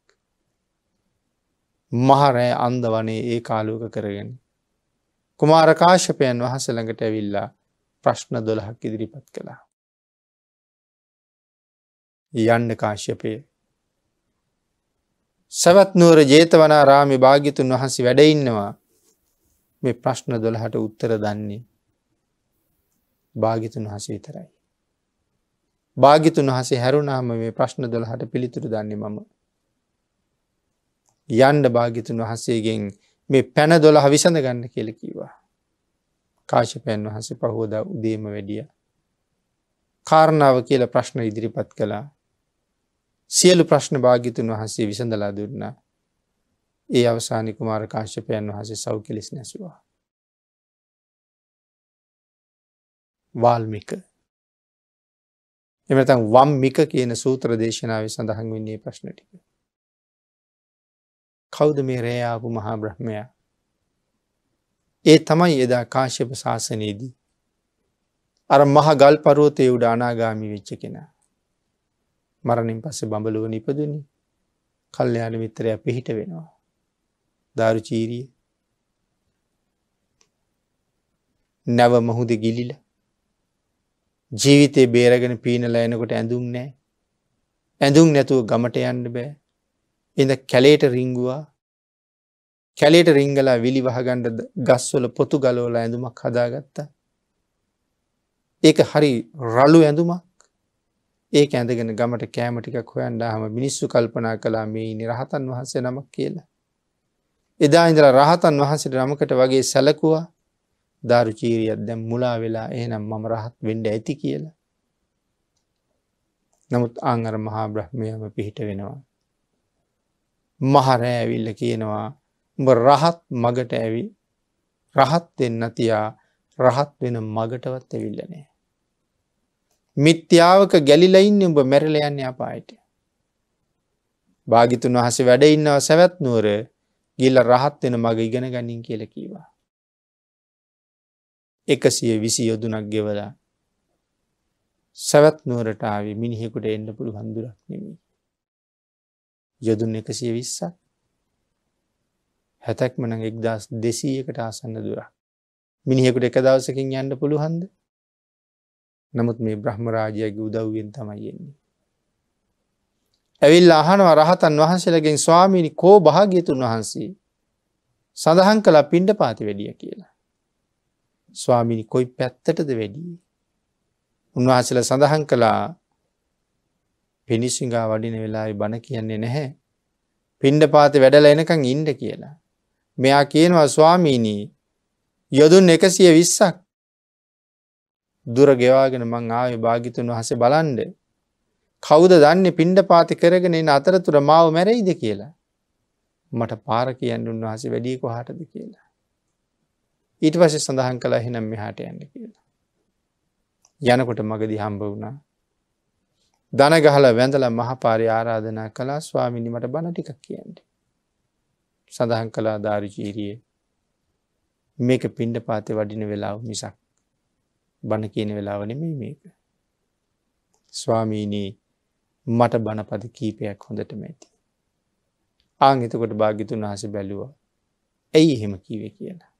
මහරෑ අන්ද වනේ ඒ කාලෝක කරගෙන. කුමාරකාශපයන් වහසළඟට ඇවිල්ලා ප්‍රශ්න දොළහක් ඉදිරිපත් කළා. යන්න කාශ්‍යපය සවත්නුවර ජේතවනාරාමි භාගිතුන් වහන්සේ වැඩඉන්නවා මේ ප්‍රශ්න දොළහට උත්තර දන්නේ භාගිතුන් වහසේ විතරයි. භාගිතුන් වහසේ හැරුණාම මේ ප්‍රශ්න දොළහට පිළිතුරු දන්නේ මම. යන්ඩ භාගිතුන් වහසේගෙන් මේ පැන දොළ හවිසඳ ගන්න කෙලකීවා. කාශපයන් වහසේ පහෝදා උදේම වැඩිය. කාරණාව කියල ප්‍රශ්න ඉදිරිපත් කළා සියලු ප්‍රශ්න භාගිතුන් වහන්සේ විසඳලා දුන්න ඒ අවසානි කුමාර කාශ්‍යපයන් වහසේ සෞ කෙලෙස් නැසවා. වාල්මික එමතන් වම් මික කියන සූත්‍ර දේශනාව සඳහන් වෙන්නේ ප්‍රශ්න ටික. කෞද මේ රෑයාපු මහා බ්‍රහ්මයා ඒ තමයි එදා කාශ්‍යප ශාසනයේදී. අර මහ ගල් පරුවතය උඩ අනාගාමි වෙච්ච කෙනා. මරණින් පස්සේ බඹලුව නිපදනි කල්්‍යයාන මිත්‍රය පිහිට වෙනවා. දාරු චීරිය නැව මහුද ගිලිල ජීවිතේ බේරගෙන පීනල එනකොට ඇඳුම් නෑ ඇඳුම් නැතුව ගමට යන්න බෑ එඳ කැලේට රිංගුවා කැලේට රිංගලා විලි වහගණ්ඩ ගස්වල පොතු ගලෝල ඇඳුමක් හදාගත්තා ඒක හරි රලු ඇඳුමක් ඒක ඇඳගෙන ගමට කෑම ටිකක් හොයන්ඩ හම මිනිස්සු කල්පනා කලා මේ නිරහතන් වහන්සේ නමක් කියලා. එදා ඉඳර රහතන් වහන්සට නමකට වගේ සැලකුවා දාරුචීරියත් දැම් මුලා වෙලා එහනම් මම රහත් වෙන්ඩ ඇති කියලා. නමුත් අංගර මහා බ්‍රහ්මයම පිහිට වෙනවා. මහරෑ ඇවිල්ල කියනවා උඹ රහත් මගට ඇවි රහත් දෙන්න තියා රහත් වෙන මගටවත් ඇවිල්ලනෑ. මිත්‍යාවක ගැලිලයින්න උඹ මැරලයන්න අපායට. භාගිතුන් වහස වැඩඉන්නව සැවැත්නුවර ගිල්ල රහත් වෙන මග ඉගෙන ගනින් කියල කීවා. එකසිය විසි යොදුනක් ගෙවලා සැවැත්නුවරටාව මිනිහෙකුට එන්න පුළු හඳුරක් නෙමි. යොදුන් එකසිය විස්ස හැතැක්මන එක්දස් දෙසීයකට ආසන්න දුරක් මිනිහෙකුට එක දවසකින් යන්න පුළුහන්ද නමුත් මේ බ්‍රහ්ම රාජයගේ උදව්වෙන් තමයි එන්නේ. ඇවිල් අහනවා රහතන් වහන්සේලගෙන් ස්වාමීණි කෝ භාග්‍යතුන් වහන්සේ සඳහන් කලා පින්ඩ පාති වැඩිය කියලා. ස්වාමිණි කොයි පැත්තටද වැඩිය. උන්වහන්සල සඳහන් කළා පිණිසිංගා වඩින වෙලායි බණ කියන්නේ නැහැ. පින්ඩ පාති වැඩල එනකං ඉන්ඩ කියලා. මෙයා කියනවා ස්වාමීණී යොදුන් එකසිය විස්සක් දුර ගෙවාගෙන මං ආය භාගිතුන් වහස බලන්ඩ. කවුද දන්නේ පින්ඩ පාති කරගෙන එන අතරතුර මාව මැරයිද කියලා. මට පාර කියන්න උන්වහසේ වැඩිය කොහටද කියලා. ඊට පසේ සඳහන් කලා හෙනම් මෙහාට යන්න කියලා. යනකොට මගදි හම්බ වුණා. දනගහල වැඳල මහපාරි ආරාධනා කලා ස්වාමිනිමට බණටික කියන්න. සඳහන් කලා ධාරිචීරියේ මේක පින්ඩ පාතය වඩින වෙලාව මිසක් බණ කියන වෙලාව නෙමේ මේක. ස්වාමීනී මට බණපද කීපයක් හොඳටම ඇති. ආංගතකොට භාගිතුන් වහස බැලුවා ඇයි එහෙම කීව කියලා.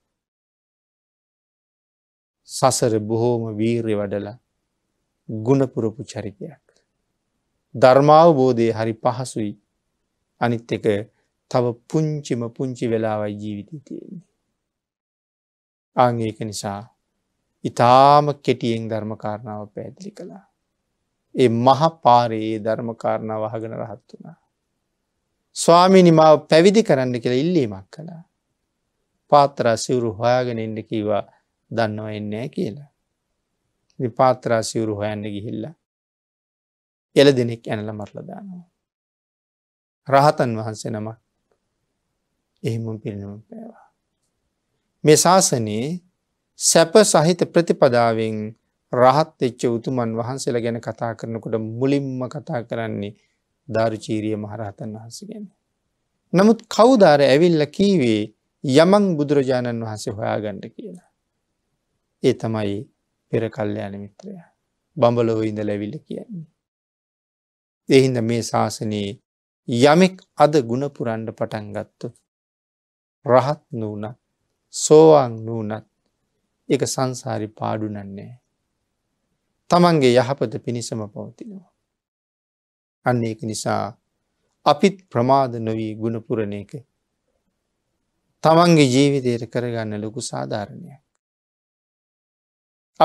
සසර බොහෝම වීර්ය වඩලා ගුණපුරපු චරිතයක්. ධර්මාවබෝධය හරි පහසුයි අනිත් එක තව පුංචිම පුංචි වෙලාවයි ජීවිතය තියෙන්නේ. ආංඒක නිසා ඉතාම කෙටියෙන් ධර්මකාරණාව පැදිලි කළා. ඒ මහ පාරයේ ධර්මකාරණාව වහගෙන රහත් වුණා. ස්වාමිනි මාව පැවිදි කරන්න කියලා ඉල්ලීමක් කළා. පාතරා සිවුරු හොයාගෙන එන්න කීවා දන්නව එන්නෑ කියලා. පාතරා සිවුරු හොයන්න ගිහිල්ල. එල දෙනෙක් ඇනල මරලදානවා. රහතන් වහන්සේ නමක් එහෙම පිරිනම පෑවා. මේ ශාසනයේ සැප සහිත ප්‍රතිපදාවෙන් රහත් එච්ච උතුමන් වහන්සේලා ගැන කතා කරනකොට මුලින්ම කතා කරන්නේ ධාරුචීරිය මහරහතන් වහන්සේ ගැන. නමුත් කවුදාර ඇවිල්ල කීවේ යමං බුදුරජාණන් වහන්සේ හොයාගණ්ඩ කියලා. ඒ තමයි පෙර කල්්‍යයාන මිත්‍රය බඹලොව ඉඳ ලැවිල්ල කියන්නේ. එහින්ද මේ ශාසනයේ යමෙක් අද ගුණපුරන්ඩ පටන්ගත්තු. රහත් නූනත් සෝවාන් නූනත් එක සංසාරි පාඩුනන්නේ. තමන්ගේ යහපත පිණිසම පවතිනවා. අන්න එක නිසා අපිත් ප්‍රමාද නොවී ගුණපුරණ එක. තමන්ගේ ජීවිතයට කරගන්න ලොකු සාධාරණයක්.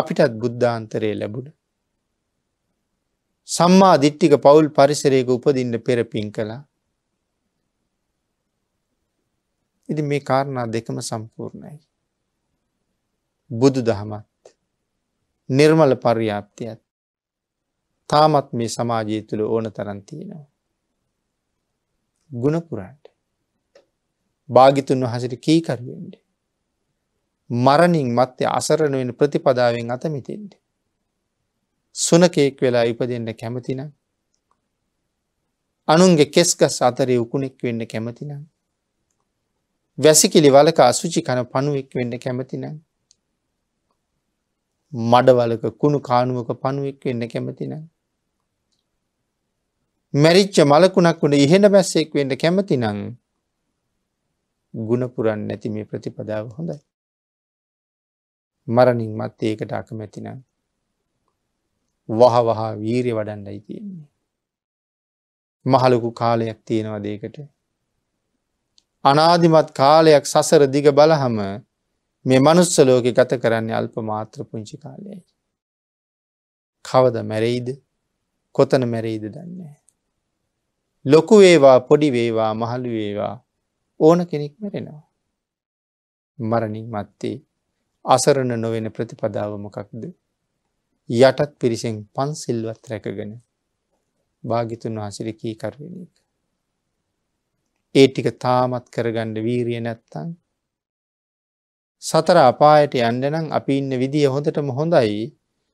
අපිටත් බුද්ධාන්තරයේ ලැබුණ. සම්මා දිට්ටික පවුල් පරිසරයක උපදින්න පෙරපින් කළා. ඉති මේ කාරණා දෙකම සම්පූර්ණයි. බුදු දහමත් නිර්මල පර්යාප්තියත් තාමත් මේ සමාජය තුළ ඕන තරන්තියෙනවා. ගුණපුරාට භාගිතුන් වහසට කීකරුවෙන්ට මරණින් මත්‍ය අසරණ වෙන ප්‍රතිපදාවෙන් අතමිතෙන්ට. සුනකෙක් වෙලා ඉපදෙන්ට කැමතින අනුන්ගේ කෙස්ගස් අතරේ උකුණෙක් වෙන්න කැමතිනම් වැසිකිලි වලක අසුචි කන පණුවෙක් වෙන්න කැමතිනම් මඩවලක කුණු කානුවක පණුවෙක් වෙන්න කැමති නෑ. මැරිච්ච මලකුණක් වුණ ඉහෙන බැස්සෙක් වෙන්න කැමති නං ගුණපුරන් නැති මේ ප්‍රතිපදාව හොඳයි. මරණින් මත් ඒකට අකමැතිනම්. වහ වහා වීරය වඩන්ඩයි තියෙන්නේ. මහලොකු කාලයක් තියෙනවා දේකට. අනාධිමත් කාලයක් සසර දිග බලහම මේ මනුස්ස ලෝකෙ ගත කරන්නේ අල්ප මාත්‍ර පුංචි කාලයයි. කවද මැරෙයිද කොතන මැරෙයිද දන්නේ. ලොකු වේවා පොඩි වේවා මහළු වේවා ඕන කෙනෙක් මැරෙනවා. මරණින් මත්තේ අසරණ නොවෙන ප්‍රතිපදාව මොකක්ද. යටත් පිරිසෙන් පන්සිල්වත් රැකගෙන භාගිතුන් වහසිරිකී කරවෙන එක. ඒ ටික තාමත් කරගණ්ඩ වීරිය නැත්තන් සතර අපායට යන්න නම් අපි ඉන්න විදිහ හොඳටම හොඳයි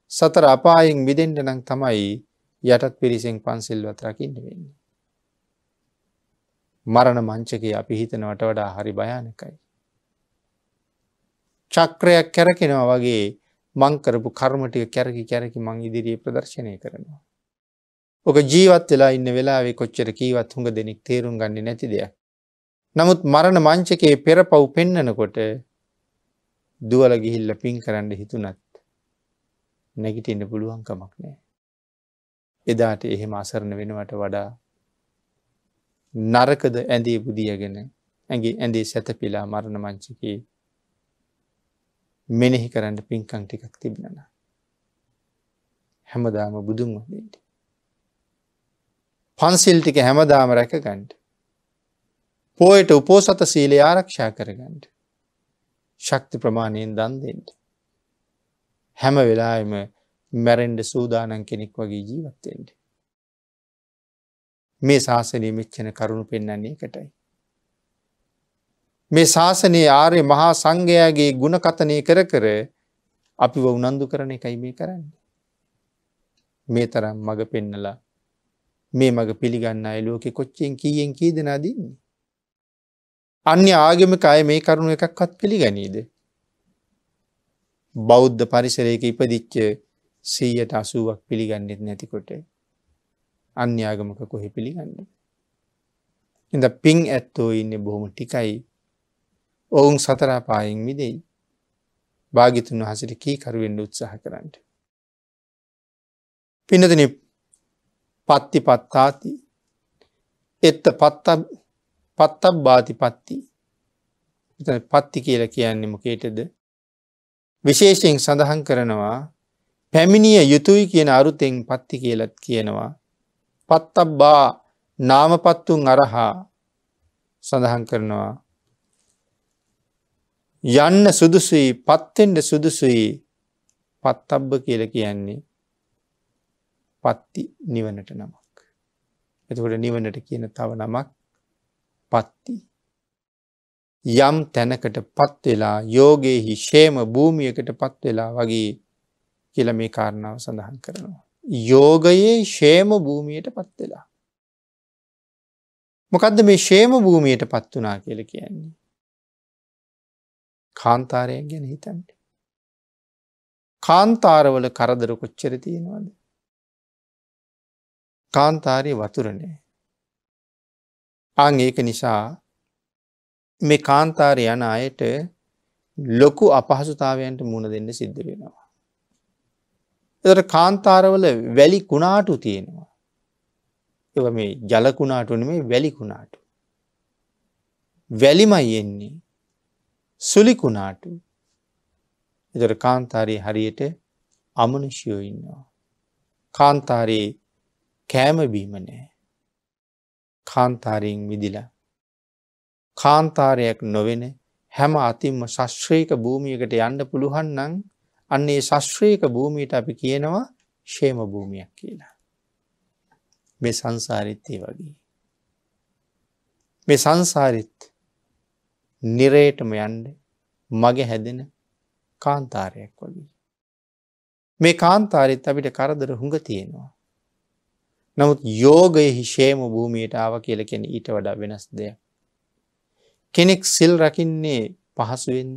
සතර අපායෙන් විදෙන්ට නම් තමයි යටත් පිරිසෙන් පන්සිල්වත් රකින්න වෙන්නේ. මරණ මංචකයේ අපි හිතනවට වඩා හරි භයානකයි. චක්‍රයක් කැරකෙනවා වගේ මංකරපු කර්මටික කැරකි කැරකි මං ඉදිරියේ ප්‍රදර්ශනය කරනවා. ඕක ජීවත් වෙලා ඉන්න වෙලාවේ කොච්චර කීවත් හුඟ දෙනෙක් තේරුම් ගන්න නැති දෙයක්. නමුත් මරණ මංචකයේ පෙරපව් පෙන්නනකොට දුවල ගිහිල්ල පින් කරන්න හිතුනත් නැගිටන්න පුළුවන්කමක් නෑ. එදාට එහෙම අසරණ වෙනවට වඩා නරකද ඇඳේ බුදියගෙන ඇගේ ඇඳේ සැතපිලා මරණ මංචිකේ මෙනෙහි කරන්න පින්කං ටිකක් තිබෙනන. හැමදාම බුදුන් වදට. පන්සිල් ටික හැමදාම රැකගන්ට. පෝයට උපෝසත සීලේ ආරක්ෂා කරගන්ට. ශක්ති ප්‍රමාණයෙන් දන්දෙන්ට. හැම වෙලාම මැරෙන්ඩ සූදානන් කෙනෙක් වගේ ජීවත්තෙන්ට. මේ ශාසනය මෙච්චන කරුණු පෙන්න්නන්නේ එකටයි. මේ ශාසනයේ ආරය මහා සංඝයාගේ ගුණකතනය කර කර අපිව උනන්දු කරන එකයි මේ කරන්න. මේ තරම් මඟ පෙන්නලා මේ මඟ පිළිගන්න අයලෝකෙ කොච්චෙන් කීයෙන් කී දෙනා දන්නේ. අන්‍ය ආගමික අය මේ කරුණු එකක්වත් පිළිගනීද. බෞද්ධ පරිසරයක ඉපදිච්ච සීයට අසුවක් පිළිගන්නෙත් නැතිකොට අන්‍යාගමක කොහෙ පිළිගන්න. එඳ පින් ඇත්තෝ ඉන්න බොහොම ටිකයි ඔවුන් සතරාපායෙන් විදෙයි භාගිතුන් වහසට කීකරුවෙන්ට උත්සාහ කරන්නට. පිනදන පත්ති පත්තාති එත්ත පත්ත පත්තක් බාති පත්ති එතන පත්ති කියල කියන්නේ මොකේටද විශේෂයෙන් සඳහන් කරනවා පැමිණිය යුතුයි කියන අරුතෙන් පත්ති කියලත් කියනවා පත්තබ්බා නාමපත්තුන් අරහා සඳහන් කරනවා යන්න සුදුසුයි පත්තෙන්ට සුදුසුයි පත්තබ්බ කියල කියන්නේ පත්ති නිවනට නමක් එතකොට නිවනට කියන තව නමක් පත්ති. යම් තැනකට පත්වෙලා යෝගෙහි ශේම භූමියකට පත්වෙලා වගේ කියල මේ කාරණාව සඳහන් කරනවා. යෝගයේ ශේම භූමියයට පත්වෙලා. මොකදද මේ ශේම භූමියයට පත් වනා කියල කියන්නේ. කාන්තාරයක් ගැන හිතන්ට. කාන්තාරවල කරදර කොච්චර තියෙනවාද. කාන්තාරය වතුරනේ අං ඒක නිසා මේ කාන්තාරය යන අයට ලොකු අපහසුතාවයන්ට මුණ දෙන්න සිද්ධ වෙනවා. එතට කාන්තාරවල වැලි කුණාටු තියෙනවා. එ මේ ජලකුණාටුන මේ වැලිකුණාටු. වැලිමයි එන්නේ සුලිකුණාටු එතට කාන්තාරයේ හරියට අමනුෂ්‍යයෝ ඉන්නවා. කාන්තාරයේ කෑමබීම නෑ. කාන්තාරයෙන් විදිලා. කාන්තාරයක් නොවෙන හැම අතින්ම ශශ්්‍රයක භූමියකට යන්න පුළුවන් නං අන්නේ ශශ්්‍රයක භූමියට අපි කියනවා ශේම භූමියක් කියලා. මේ සංසාරිත්තය වගේ. මේ සංසාරිත් නිරේටම යන්ඩ මගේ හැදෙන කාන්තාරයක් වගේ. මේ කාන්තාරිත් අපිට කරදර හුඟ තියෙනවා. නමුත් යෝගය හිශේම භූමියට ආව කියල කෙන ඊට වඩා වෙනස් දෙයක්. කෙනෙක් සිල් රකින්නේ පහසුවෙන්ද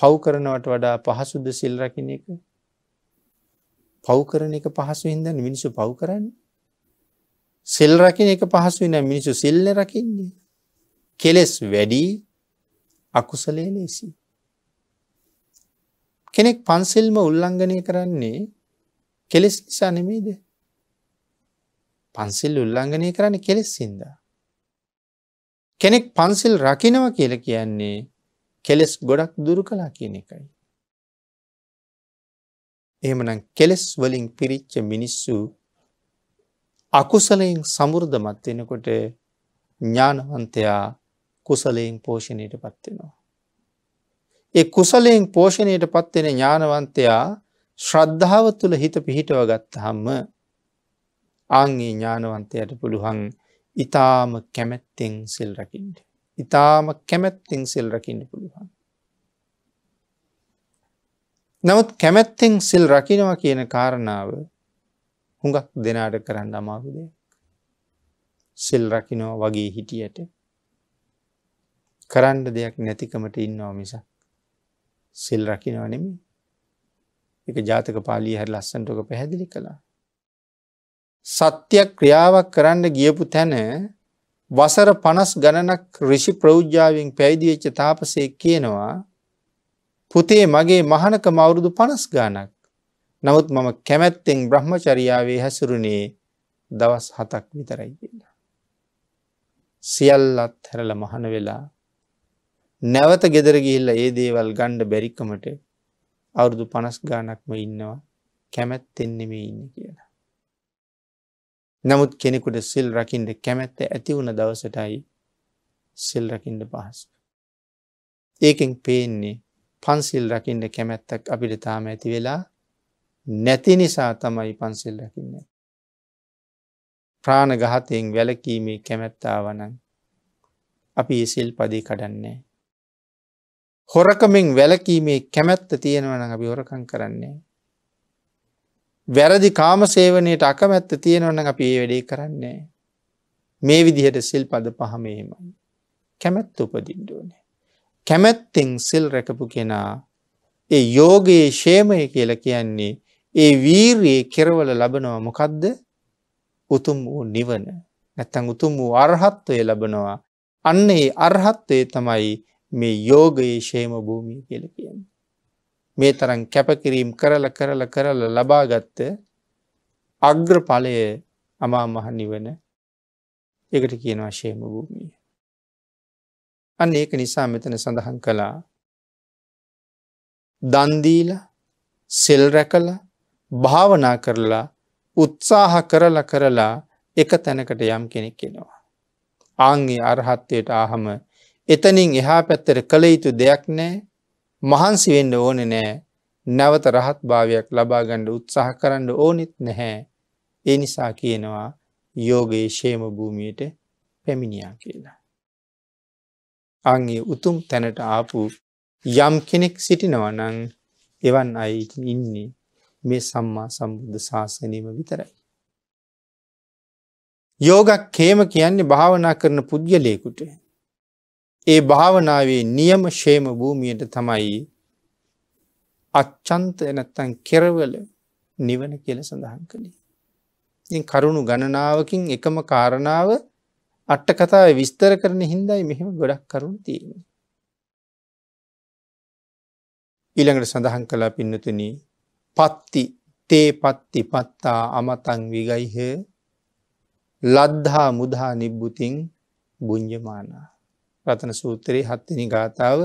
පව් කරනවට වඩා පහසුද සිල් රකින එක පව්කරන එක පහසුවෙන්ද මිනිසු පව් කරන්න සිල් රකින එක පහසුවෙන මිනිසු සිල්ල රකින්නේ කෙලෙස් වැඩි අකුසලේ ලේසි කෙනෙක් පන්සිල්ම උල්ලංගනය කරන්නේ කෙලෙස් නිසා නෙමේද පන්සිල් උල්ලංඝනය කරන්න කෙලෙස්සින්ද. කෙනෙක් පන්සිල් රකිනව කියල කියන්නේ කෙලෙස් ගොඩක් දුරු කලා කියන එකයි. එහමනම් කෙලෙස් වලින් පිරිච්ච මිනිස්සු අකුසලයෙන් සමුර්ධමත් වෙනකොට ඥානවන්තයා කුසලයෙන් පෝෂණයට පත්වෙනවා. ඒ කුසලයෙන් පෝෂණයට පත්වෙන ඥානවන්තයා ශ්‍රද්ධාව තුළ හිත පිහිටව ගත්ත හම්ම ආංගේ ඥානවන්තයට පුළුවන් ඉතාම කැමැත්තෙන් සිල් රකිින්ට. ඉතාම කැමැත්තෙන් සිල් රකින්න පුළුවන්. නමුත් කැමැත්තෙන් සිල් රකිනවා කියන කාරණාව හුඟක් දෙනාට කරන්න අමාරු දෙයක්. සිල් රකිනෝ වගේ හිටියට කරන්න දෙයක් නැතිකමට ඉන්නවා මිසක් සිල් රකිනව නෙමි එක ජාතක පාලී හැර ලස්සන්ටක පැහැදිලි කළා සත්‍ය ක්‍රියාවක් කරන්න ගියපු තැන වසර 50 ගණනක් ඍෂි ප්‍රෞජ්‍යාවෙන් පැවිදි වෙච්ච තාපසයෙක් කියනවා පුතේ මගේ මහානකම අවුරුදු 50 ගණක්. නමුත් මම කැමැත්තෙන් බ්‍රහ්මචර්යාවේ හැසිරුණේ දවස් 7ක් විතරයි කියලා. සියල්ලත් හැරලා මහාන වෙලා නැවත ගෙදර ගිහිල්ලා ඒ දේවල් ගන්න බැරිකමට අවුරුදු 50 ගණක්ම ඉන්නවා කැමැත්තෙන් නෙමෙයි ඉන්නේ කියලා. නමුත් කෙනෙකුට සිල් රකිින්ට කැමැත්ත ඇති වුණ දවසටයි සිල් රකිින්ට පහසු. ඒකෙන් පේන්නේ පන්සිල් රකිින්ට කැමැත්තක් අපිට තාම ඇති වෙලා නැති නිසා තමයි පන්සිල් රකින්නේ. ප්‍රාණ ගහතයෙන් වැලකීමේ කැමැත්තාවනන් අපි සිල් පදී කඩන්නේ. හොරකමින් වැලකීමේ කැමැත්ත තියෙනවන අපි හොරකං කරන්නේ වැරදි කාම සේවනයට අකමැත්ත තියෙනවන අපි ඒ වැඩේ කරන්නේ. මේ විදිහට සිල් පද පහමේමයි. කැමැත් උපදින්ඩුවනේ. කැමැත්තෙන් සිල් රැකපු කෙනා ඒ යෝගයේ ශේමය කියලා කියන්නේ ඒ වීරයේ කෙරවල ලබනව මොකක්ද උතුම් වූ නිවන. නැත්තං උතුම් වූ අර්හත්වය ලබනවා. අන්න ඒ අර්හත්වය තමයි මේ යෝගයේ ශේම භූමි කියල කියන්නේ. මේ තරන් කැපකිරීම් කරල කරල කරල ලබාගත්ත අග්‍රඵලය අමාමහනිවන එකට කියන වශයම භූමිය. අන්න ඒක නිසා මෙතන සඳහන් කළා දන්දීල සෙල් රැකල භාවනා කරලා උත්සාහ කරල කරලා එක තැනකට යම් කෙනෙක් කෙනවා. ආංගේ අරහත්වයට ආහම එතනින් එහා පැත්තර කළ යුතු දෙයක් නෑ මහන්සි වෙන්න ඕනෙ නෑ නැවත රහත් භාවයක් ලබාගණ්ඩ උත්සාහ කරන්න ඕනෙත් නැහැ. ඒ නිසා කියනවා යෝගයේ ශේම භූමියට පැමිණියා කියලා. අංගේ උතුම් තැනට ආපු යම් කෙනෙක් සිටිනවනං එවන් අයිට ඉන්නේ මේ සම්මා සම්බුද්ධ ශාසනීම විතරයි. යෝගක් කේම කියන්නේ භාවනා කරන පුද්ගලයකුට ඒ භාවනාවේ නියම ශේම භූමියයට තමයි අච්චන්ත එනැත්තන් කෙරවල නිවන කියල සඳහන් කළේ. ඉන් කරුණු ගණනාවකින් එකම කාරණාව අට්ටකතාව විස්තර කරන හින්දයි මෙහෙම ගොඩක් කරුණු තියෙන. ඊළඟට සඳහන් කලා පින්නතුන පත්ති තේ පත්ති පත්තා අමතන් විගයිහ ලද්ධා මුදහා නිබ්බුතින් බුංජමානා රතන සූත්‍රයේ හත්තිනි ගාථාව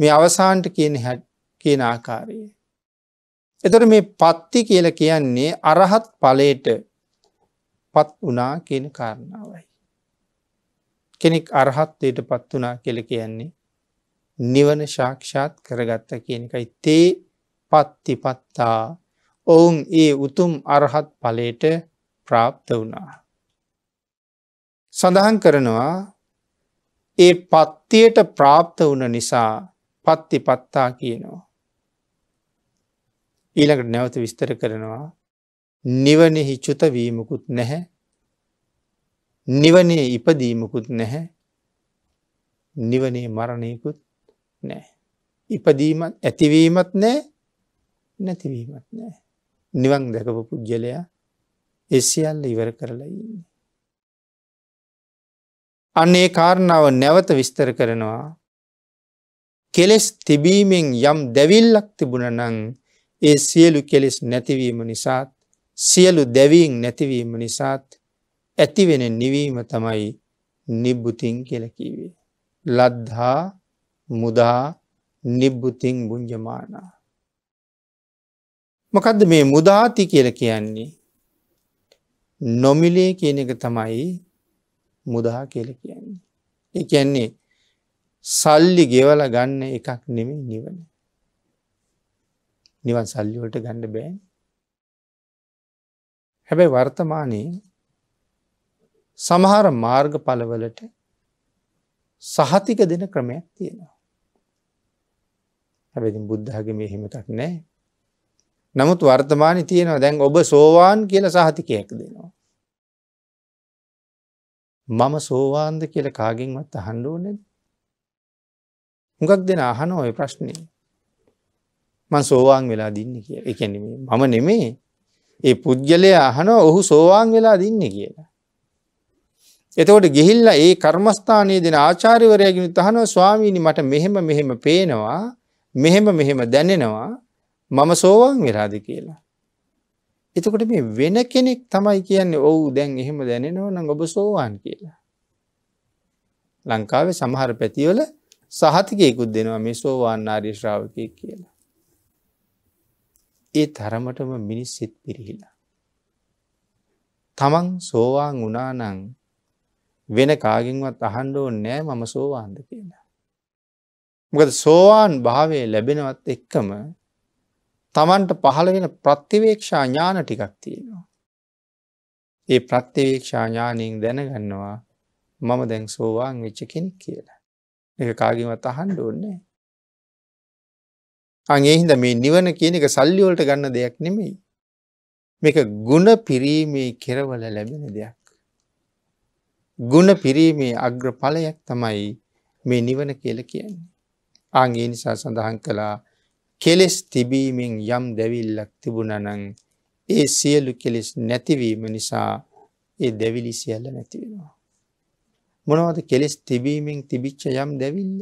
මේ අවසාන්ට කියන කියන ආකාරය. එතට මේ පත්ති කියල කියන්නේ අරහත් පලේට පත් වනා කියන කාරණාවයි. කෙනෙක් අරහත්වයට පත් වනා කියල කියන්නේ නිවන ශාක්ෂාත් කරගත්ත කියන එකයි තේ පත්ති පත්තා ඔවුන් ඒ උතුම් අරහත් පලේට ප්‍රාප්ත වනා. සඳහන් කරනවා ඒ පත්තියට ප්‍රාප්ත වුන නිසා පත්ති පත්තා කියනවා. ඊළඟට නැවත විස්තර කරනවා නිවනෙහි චුතවීමකුත් නැහැ නිවනේ ඉපදීමකුත් නැහැ නිවනේ මරණයකුත් නෑ. ඉපදීමත් ඇතිවීමත් නෑ නැතිවීමත් නෑ. නිවන් දැකපු පුද්ගලයා එසියල්ල ඉවර කරලා ඉන්නේ. අන්නේ කාරණාව නැවත විස්තර කරනවා. කෙලෙස් තිබීමෙන් යම් දැවිල්ලක් තිබුණනං ඒ සියලු කෙලෙස් නැතිවීම නිසාත් සියලු දැවීන් නැතිවීම නිසාත් ඇතිවෙන නිවීම තමයි නිබ්බුතින් කෙලකිවේ. ලද්ධා මුදා නිබ්බුතින් බුංජමානා. මොකදද මේ මුදාති කියල කියන්නේ. නොමිලේ කියන එක තමයි මුදහා කියල කියන්නේ. ඒ කියන්නේ සල්ලි ගෙවල ගන්න එකක් නෙමේ නිවන. නිවන් සල්ලිවලට ගණ්ඩ බෑන්. හැබැයි වර්තමානයේ සමහර මාර්ග පලවලට සහතික දෙන ක්‍රමයක් තියෙනවා. හැබැති බුද්ධහගම එහෙමකක් නෑ. නමුත් වර්තමානය තියෙනවා දැන් ඔබ සෝවාන් කියල සහතිකයක් දෙනවා. මම සෝවාන්ද කියල කාගෙන්වත් අහන්ඩුවනෙද. මොකක් දෙෙන අහන ඔය ප්‍රශ්නය. මන් සෝවාන් වෙලා දින්න කිය එකැන මම නෙමේ ඒ පුද්ගලය අහන ඔහු සෝවාන් වෙලා දින්න කියලා. එතකොට ගෙහිල්ල ඒ කර්මස්ථානය දෙන ආචාරිවරයගෙන තහනව ස්වාමීණි මට මෙහෙම මෙහෙම පේනවා මෙහෙම මෙහෙම දැනෙනවා මම සෝවාන් වෙලාද කියලා. එතකොට මේ වෙන කෙනෙක් තමයි කියන්නේ ඔවු දැන් එහෙම දැනෙනව නම් ඔබ සෝවාන් කියලා. ලංකාවේ සමහර පැතිවල සහතිකයකුත් දෙනවා මේ සෝවාන් ආර්ය ශ්‍රාවකය කියලා. ඒ තරමටම මිනිස් සිත් පිරිහිලා. තමන් සෝවාන් වනානං වෙන කාගින්වත් අහන්ඩෝ නෑ මම සෝවාන්ද කියලා. මොකද සෝවාන් භාවය ලැබෙනවත් එක්කම තමන්ට පහළ වෙන ප්‍රත්තිවේක්ෂා ඥාන ටිකක් තියෙනවා. ඒ ප්‍රත්තිවේක්ෂා ඥානයෙන් දැනගන්නවා මම දැන් සෝවාන් වෙච්ච කෙනෙක් කියලා. එක කාගිමත් අහන්ඩ ඕන්නේ. අගේහිද මේ නිවන කියන එක සල්ලිවලට ගන්න දෙයක් නෙමෙයි. මේක ගුණ පිරීමේ කෙරවල ලැබෙන දෙයක්. ගුණ පිරීමේ අග්‍ර පලයක් තමයි මේ නිවන කියල කියන්නේ. ආගේ නිසා සඳහන් කලා කෙලෙස් තිබීමෙන් යම් දැවිල්ලක් තිබුණනං ඒ සියලු කෙලෙස් නැතිවීම නිසා ඒ දැවිලි සියල්ල නැතිවෙනවා. මොනවද කෙලෙස් තිබීමෙන් තිබිච්ච යම් දැවිල්ල.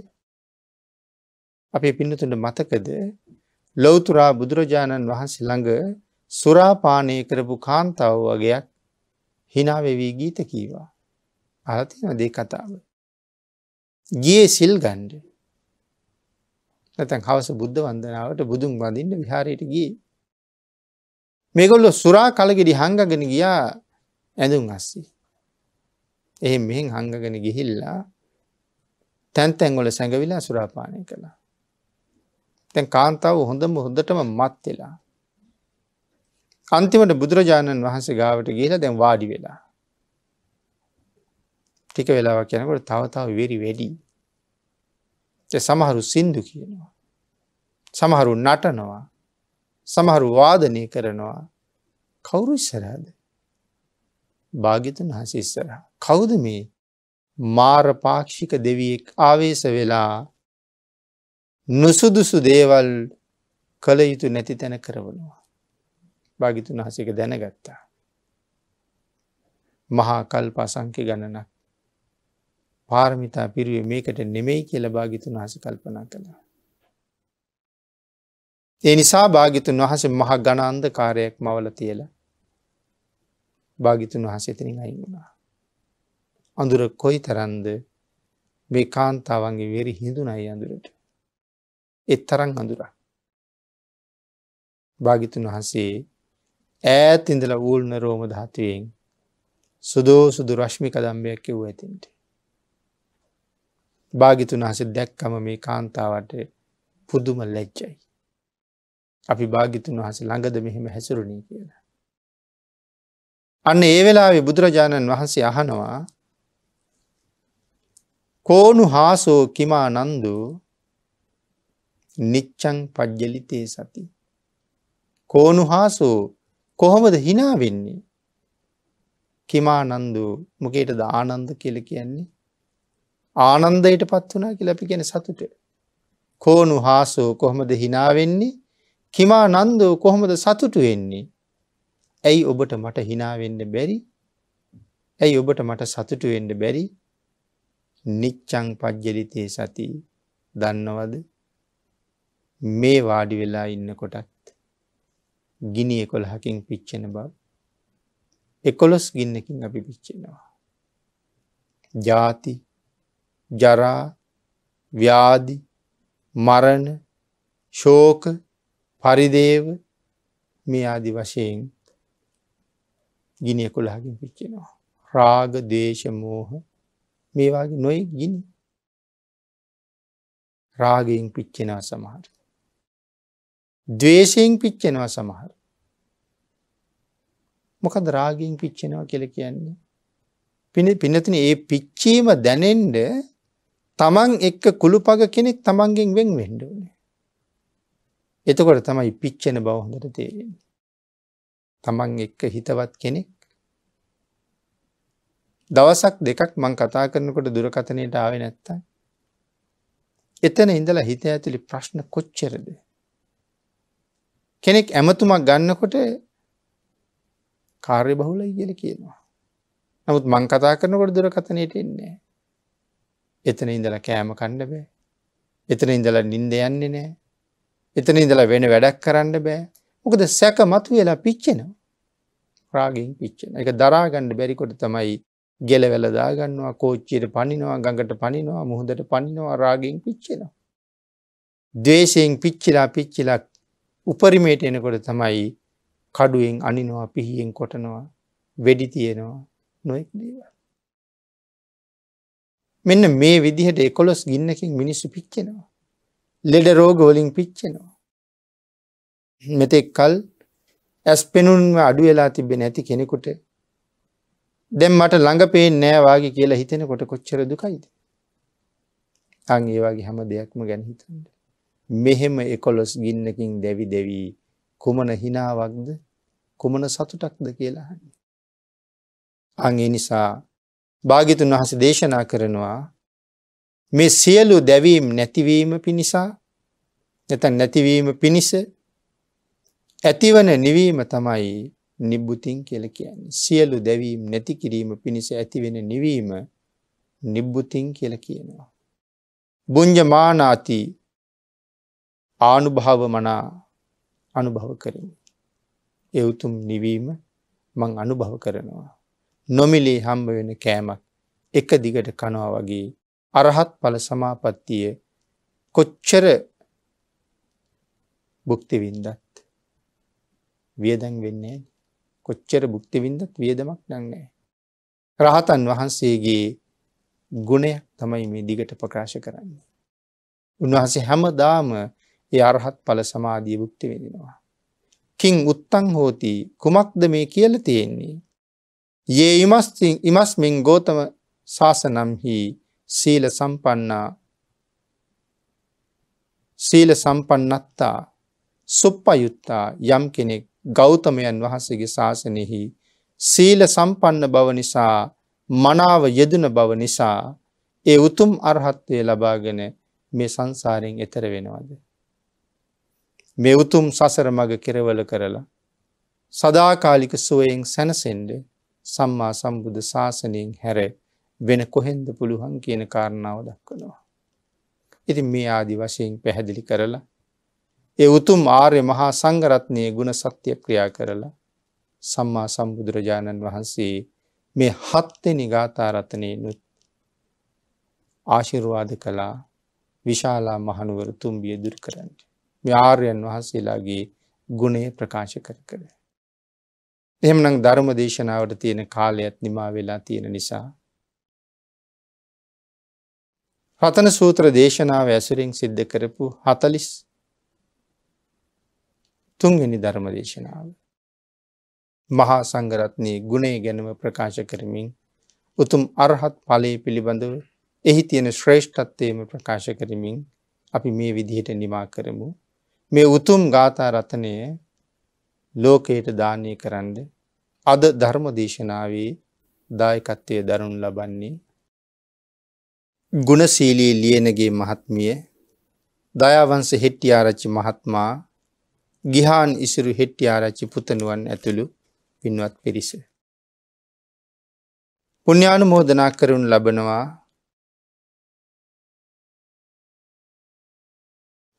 අපේ පින්නතුට මතකද ලොවතුරා බුදුරජාණන් වහන්සේ ළඟ සුරාපානය කරපු කාන්තාව වගේයක් හිනාවෙවී ගීත කීවා. අලතිනදේ කතාව. ගිය සිල් ගණ්ඩ නැතැන් හවස බුද්ධ වන්දනාවට බුදුන් වඳන්න විහාරයට ගී. මේගොල්ලො සුරා කලගෙඩි හංගගෙන ගියා ඇඳුම් අස්සේ. එහ මෙහෙන් හංගගෙන ගිහිල්ලා තැන්තැන්ගොල සැඟවිලා සුරාපානය කළා. තැන් කාන්තාව හොඳම හොඳටම මත්වෙලා. අන්තිමට බුදුරජාණන් වහන්සේ ගාවට ගිහිලා දැන් වාඩි වෙලා. ටික වෙලාවක් යනකොට තවතාව වෙරි වැඩී සමහරු සින්දු කියනවා. සමහරු නටනවා සමහරු වාදනය කරනවා කවුරු ඉස්සරහද. භාගිතන් හසිස්සර කවුද මේ මාරපාක්ෂික දෙවියෙක් ආවේශ වෙලා නුසුදුසු දේවල් කළ යුතු නැති තැන කරවනවා. භාගිතුන් හසක දැනගත්තා. මහා කල්පා සංකය ගණනක් පාරමිතා පිරුවේ මේකට නෙමෙයි කියල භාගිතුන් වහස කල්පනා කළා. ඒ නිසා භාගිතුන් වහස මහ ගණන්ද කාරයක් මවල තියල භාගිතුන් වහස එතනින් අයිමුණා. අඳුර කොයි තරන්ද මේ කාන්තාවන්ගේ වෙරි හිඳුනයි අඳුරට. එත් තරන් අඳුර. භාගිතුන් වහන්සේ ඈත් ඉඳල ඌල්න රෝම ධාතුවයෙන් සුදෝ සුදු රශ්මි කදම්බයක් කිව්ව ඇතින්ට. භාගිතුන් හස දැක්කම මේ කාන්තාවට පුදුම ලැච්චයි. අපි භාගිතුන් වහස ළඟද මෙහෙම හැසරුණී කියලා. අන්න ඒ වෙලාවේ බුදුරජාණන් වහන්සේ අහනවා කෝනු හාසෝ කිමා නන්දු නිච්චං පද්ජලිතේ සති. කෝනු හාසෝ කොහොමද හිනා වෙන්නේ කිමා නන්දු මොකේටද ආනන්ද කියල කියන්නේ ආනන්දයට පත් වනා කියලපි ගැෙන සතුට. කෝනු හාසෝ කොහොමද හිනාවෙන්නේ කිමා නන්දෝ කොහොමද සතුටු වෙන්නේ. ඇයි ඔබට මට හිනාවෙන්න බැරි ඇයි ඔබට මට සතුටුවෙන්ඩ බැරි නිච්චං පද්ජලිතය සති දන්නවද මේ වාඩි වෙලා ඉන්න කොටත් ගිනි එකොළ හකින් පිච්චෙන බව එකොළොස් ගින්නකින් අපි පිච්චෙනවා ජාති ජරා ව්‍යාදි මරණ ශෝක පරිදේව මේ ආදි වශයෙන් ගිනිය කොළහගින් පිච්චෙනවා. රාග දේශමෝහ මේවාගේ නොයි ගිනි රාගයෙන් පිච්චෙනවා සමහර. දවේශයෙන් පිච්චෙනවා සමහර. මොකද රාගයෙන් පිච්චෙනවා කියල කියන්නේ. පින පිනතින ඒ පිච්චීම දැනෙන්ඩ තමන් එක්ක කුළුපග කෙනෙක් තමන්ගෙන් වෙන් වෙන්ඩ ඕනේ. එතකොට තමයි පිච්චෙන බව හොඳට තේරෙන්නේ. තමන් එක්ක හිතවත් කෙනෙක් දවසක් දෙකක් මං කතා කරනකොට දුරකතනයට ආව නැත්ත. එතන ඉඳලා හිත ඇතුළි ප්‍රශ්න කොච්චරද. කෙනෙක් ඇමතුමක් ගන්නකොට කාර්ය බහුල ඉගල කියනවා. නමුත් මං කතා කරනකොට දුරකතනයට එන්නේ. එතන ඉඳලා කෑම කණ්ඩ බෑ. එතන ඉඳලා නින්ද යන්නේ නෑ. එතන ඉඳලා වෙන වැඩක් කරන්න බෑ. මොකද සැක මතු වෙලා පිච්චෙනවා. රාගෙන් පිච්චෙන එක දරාගණ්ඩ බැරිකොට තමයි ගෙලවෙල දාගන්නවා කෝච්චියට පනිනවා ගඟට පනිනවා මුහුදට පනිනවා රාගෙන් පිච්චෙනවා. දේශයෙන් පිච්චිලා පිච්චිලක් උපරිමයට එනකොට තමයි කඩුවෙන් අනිනවා පිහියෙන් කොටනවා වෙඩි තියෙනවා නොෙක් දේව. මෙන්න මේ විදිහට එකොලොස් ගින්නකින් මිනිස්සු පිච්චෙනවා. ලෙඩ රෝගෝලින් පිච්චෙනවා. මෙතෙක් කල් ඇස් පෙනුන්ම අඩු වෙලා තිබෙන ඇති කෙනෙකුට දැම් මට ළඟපේ නෑවාගේ කියලා හිතෙන කොට කොච්චර දුකයිද. අං ඒවාගේ හැම දෙයක්ම ගැන හිතන්ට. මෙහෙම එකොලොස් ගින්නකින් දැවි දෙවී කුමන හිනාවක්ද කුමන සතුටක්ද කියලාහන්න. අගේ නිසා භාගිතුන් වහස දේශනා කරනවා මේ සියලු දැවීම් නැතිවීම පිණිසා නැතන් නැතිවීම පිණිස ඇතිවන නිවීම තමයි නිබ්බුතින් කියල කියන්න සියලු දැවීම් නැති කිරීම පිණිස ඇතිවෙන නිවීම නිබ්බුතින් කියල කියනවා. බුංජමානාති ආනුභාව මනා අනුභව කරමි. එවුතුම් නිවීම මං අනුභව කරනවා. නොමිලේ හම්බ වෙන කෑමක් එක දිගට කනවා වගේ අරහත් පල සමාපත්තිය කොච්චර බුක්තිවින්දත් වියදැන් වෙන්නේ කොච්චර බුක්තිවින්දත් වියදමක් නංනෑ. රහතන් වහන්සේගේ ගුණයක් තමයි මේ දිගට ප්‍රකාශ කරන්නේ. උන්වහසේ හැම දාම ඒ අරහත් පල සමාධිය බුක්ති වෙනෙනවා. කින් උත්තං හෝති කුමක්ද මේ කියල තියෙන්නේ ඒ ඉමස්තිං ඉමස්මින් ගෝතම ශාසනම්හි සීල සම්පන්නා සීල සම්පන්නත්තා සුප්පයුත්තා යම් කෙනෙක් ගෞතමයන් වහන්සේගේ ශාසනයෙහි සීල සම්පන්න බව නිසා මනාව යෙදන බව නිසා ඒ උතුම් අරහත්වය ලබාගෙන මේ සංසාරයෙන් එතර වෙනවද. මේ උතුම් සසර මග කෙරවල කරලා සදාකාලික සුවයෙන් සැනසෙන්ඩේ සම්මා සම්බුදු ශාසනයෙන් හැර වෙන කොහෙන්ද පුළුවන් කියන කාරණාව දක්වනවා. ඉති මේ ආදි වශයෙන් පැහැදිලි කරලා ඒ උතුම් ආර්ය මහා සංගරත්නය ගුණ සත්‍යය ක්‍රියා කරලා සම්මා සම්බුදුරජාණන් වහන්සේ මේ හත්තෙනි ගාථාරතනය නුත් ආශිරවාද කළා විශාලා මහනුවර තුම්බිය දුර කරන්න. මේ ආර්යන් වහන්සේලාගේ ගුණේ ප්‍රකාශ කර කරේ. එහමනම් ධර්ම දේශනාවට තියෙන කාලයත් නිමා වෙලා තියෙන නිසා. රතන සූත්‍ර දේශනාව ඇසුරින් සිද්ධ කරපු හතලිස් තුන්වෙනි ධර්ම දේශනාව. මහා සංගරත්නය ගුණේ ගැනම ප්‍රකාශ කරමින් උතුම් අරහත් පලේ පිළිබඳව එහි තියෙන ශ්‍රේෂ්ඨත්වයම ප්‍රකාශ කරමින් අපි මේ විදිහට නිමා කරමු. මේ උතුම් ගාථා රතනය ලෝකයට දානය කරන්න අද ධර්ම දේශනාවේ දායකත්වය දරුණු ලබන්නේ ගුණසීලී ලියනගේ මහත්මිය දයාවන්ස හෙට්ටිආරච්චි මහත්මා ගිහාන් ඉසිරු හෙට්ටිආරච්චි පුතනුවන් ඇතුළු පින්වත් පිරිස. පුුණ්‍යානු මෝදනා කරුන් ලබනවා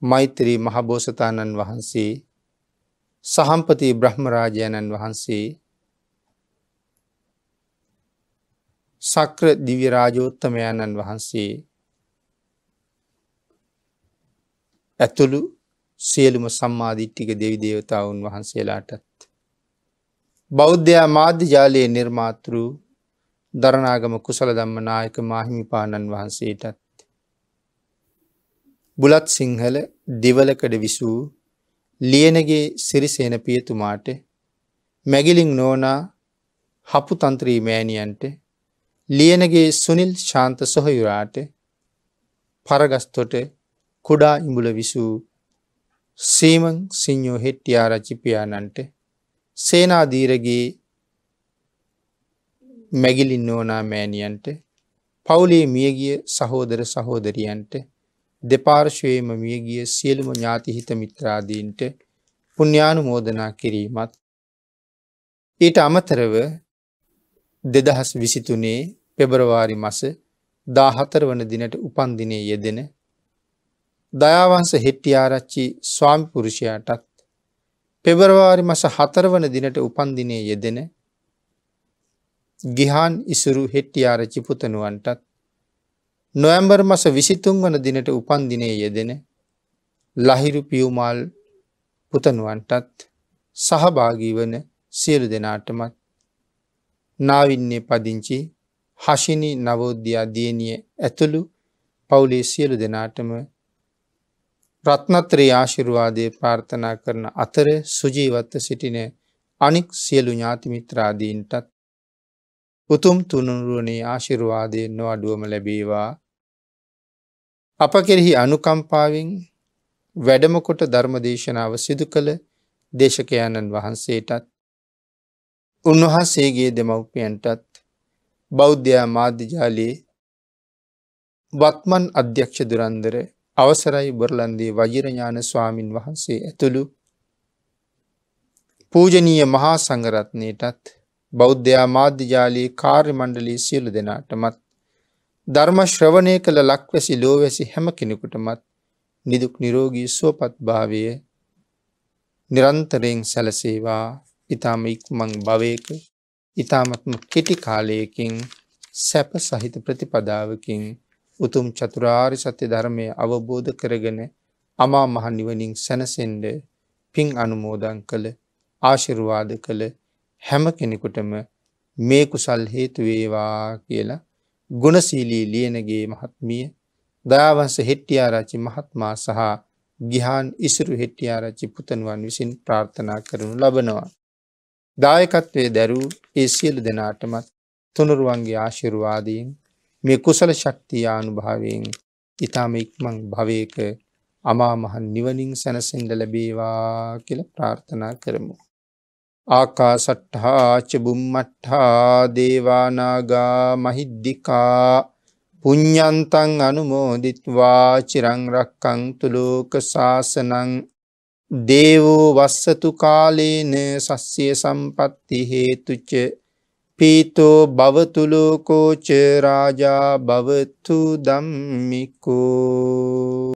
මෛත්‍රී මහබෝසතාණන් වහන්සේ සහම්පති බ්‍රහ්මරාජාණන් වහන්සේ සක්‍ර දිවිරාජෝත්තමයණන් වහන්සේ ඇතුළු සියලුම සම්මාධිට්ටික දෙවි දේවතාවුන් වහන්සේලාටත්. බෞද්ධයා මාධ්‍යජාලයේ නිර්මාතෘ දරනාගම කුසල දම්ම නායක මාහිමිපාණන් වහන්සේටත්. බුලත් සිංහල දෙවලකඩ විසූ ලියනගේ සිරිසේන පියතුමාට මැගිලින් නෝනා හපු තන්ත්‍රී මෑණියන්ට ලියනගේ සුනිල් ශාන්ත සොහයුරාට පරගස්තොට කුඩා ඉඹුල විසූ සීමං සිං්ඥෝ හෙට්ටියා රචිපියාණන්ට සේනාදීරගේ මැගිලින් නෝනා මෑණියන්ට පවුලේ මියගිය සහෝදර සහෝදරියන්ට දෙපාර්ශවයම මියගිය සියලුම ඥාතිහිත මිත්‍රාදීන්ට පුුණ්ඥානු මෝදනා කිරීමත්. ඊට අමතරව දෙදහස් විසිතුනේ පෙබරවාරි මස දාහතර වන දිනට උපන්දිනය යෙදෙන දයාවන්ස හෙට්ටිආරච්චි ස්වාමිපුරුෂයාටත් පෙබරවාරි මස හතර වන දිනට උපන්දිනය යෙදෙන ගිහාන් ඉසුරු හෙට්ටිආරච්චි පුතනුවන්ටත් නොයම්බර් මස විසිතුන් වන දිනට උපන් දිනේ යෙදෙන ලහිරු පියුමල් පුතනුවන්ටත් සහභාගී වන සියලු දෙනාටමත් නාවින්නේ පදිංචි හශිනි නවෝද්‍යයා දියණිය ඇතුළු පවුලේ සියලු දෙනාටම ප්‍රත්නත්‍රී ආශිරුවාදය පාර්ථනා කරන අතර සුජීවත්ව සිටින අනික් සියලු ඥාතිමිත්‍රාදීන්ටත් උතුම් තුනුරුවනි ආශිරවාදයෙන් නො අඩුවම ලැබේවා අප කෙරෙහි අනුකම්පාවෙන් වැඩමකොට ධර්මදේශනාව සිදු කළ දේශකයණන් වහන්සේටත් උන්වහන්සේගේ දෙමව්පියන්ටත් බෞද්ධයා මාධ්‍යජාලයේ වත්මන් අධ්‍යක්ෂ දුරන්දර අවසරයි බොරලන්දේ වජිරඥාන ස්වාමින් වහන්සේ ඇතුළු පූජනීය මහා සංගරත්නයටත් බෞද්ධයා මාධ්‍යජාලී කාර්ය මණ්ඩලී සියලු දෙනාටමත් ධර්ම ශ්‍රවණය කළ ලක්වැසි ලෝවැසි හැම කෙනෙකුටමත් නිදුක් නිරෝගී සුවපත් භාවය නිරන්තරයෙන් සැලසේවා ඉතාම ඉක්මං භවයක ඉතාමත්ම කෙටි කාලයකින් සැප සහිත ප්‍රතිපදාවකින් උතුම් චතුරාරි සත්‍ය ධර්මය අවබෝධ කරගෙන අමා මහ නිවනින් සැනසෙන්ඩ පින් අනුමෝදන් කළ ආශිරුවාද කළ හැම කෙනෙකුටම මේ කුසල් හේතු වේවා කියලා ගුණසීලී ලියනගේ මහත්මිය දාවන්ස හෙට්ටියාරාචි මහත්මා සහ ගිහාන් ඉසුරු හෙට්ටියාරාචි පුතනුවන් විසින් ප්‍රාර්ථනා කරනු ලබනවා. දායකත්වය දැරූ ඒ සියලු දෙනාටමත් තුනුරුවන්ගේ ආශිරුවාදීන් මේ කුසල ශක්තියානු භාවයෙන් ඉතාම ඉක්මං භවයක අමාමහන් නිවනින් සැනසෙන්ඩ ලැබේවා කියල ප්‍රාර්ථනා කරමු. ආකාසට්හාච බුම්මට්හා දේවානාගා මහිද්දිකා පුඤ්ඤන්තං අනුමෝදිත්වා චිරං රක්කන්තු ලෝක සාසනං දේවෝ වස්සතු කාලේන සස්්‍ය සම්පත්ති හේතුච පීතෝ භවතු ලෝකෝ ච රාජා භවතු ධම්මිකෝ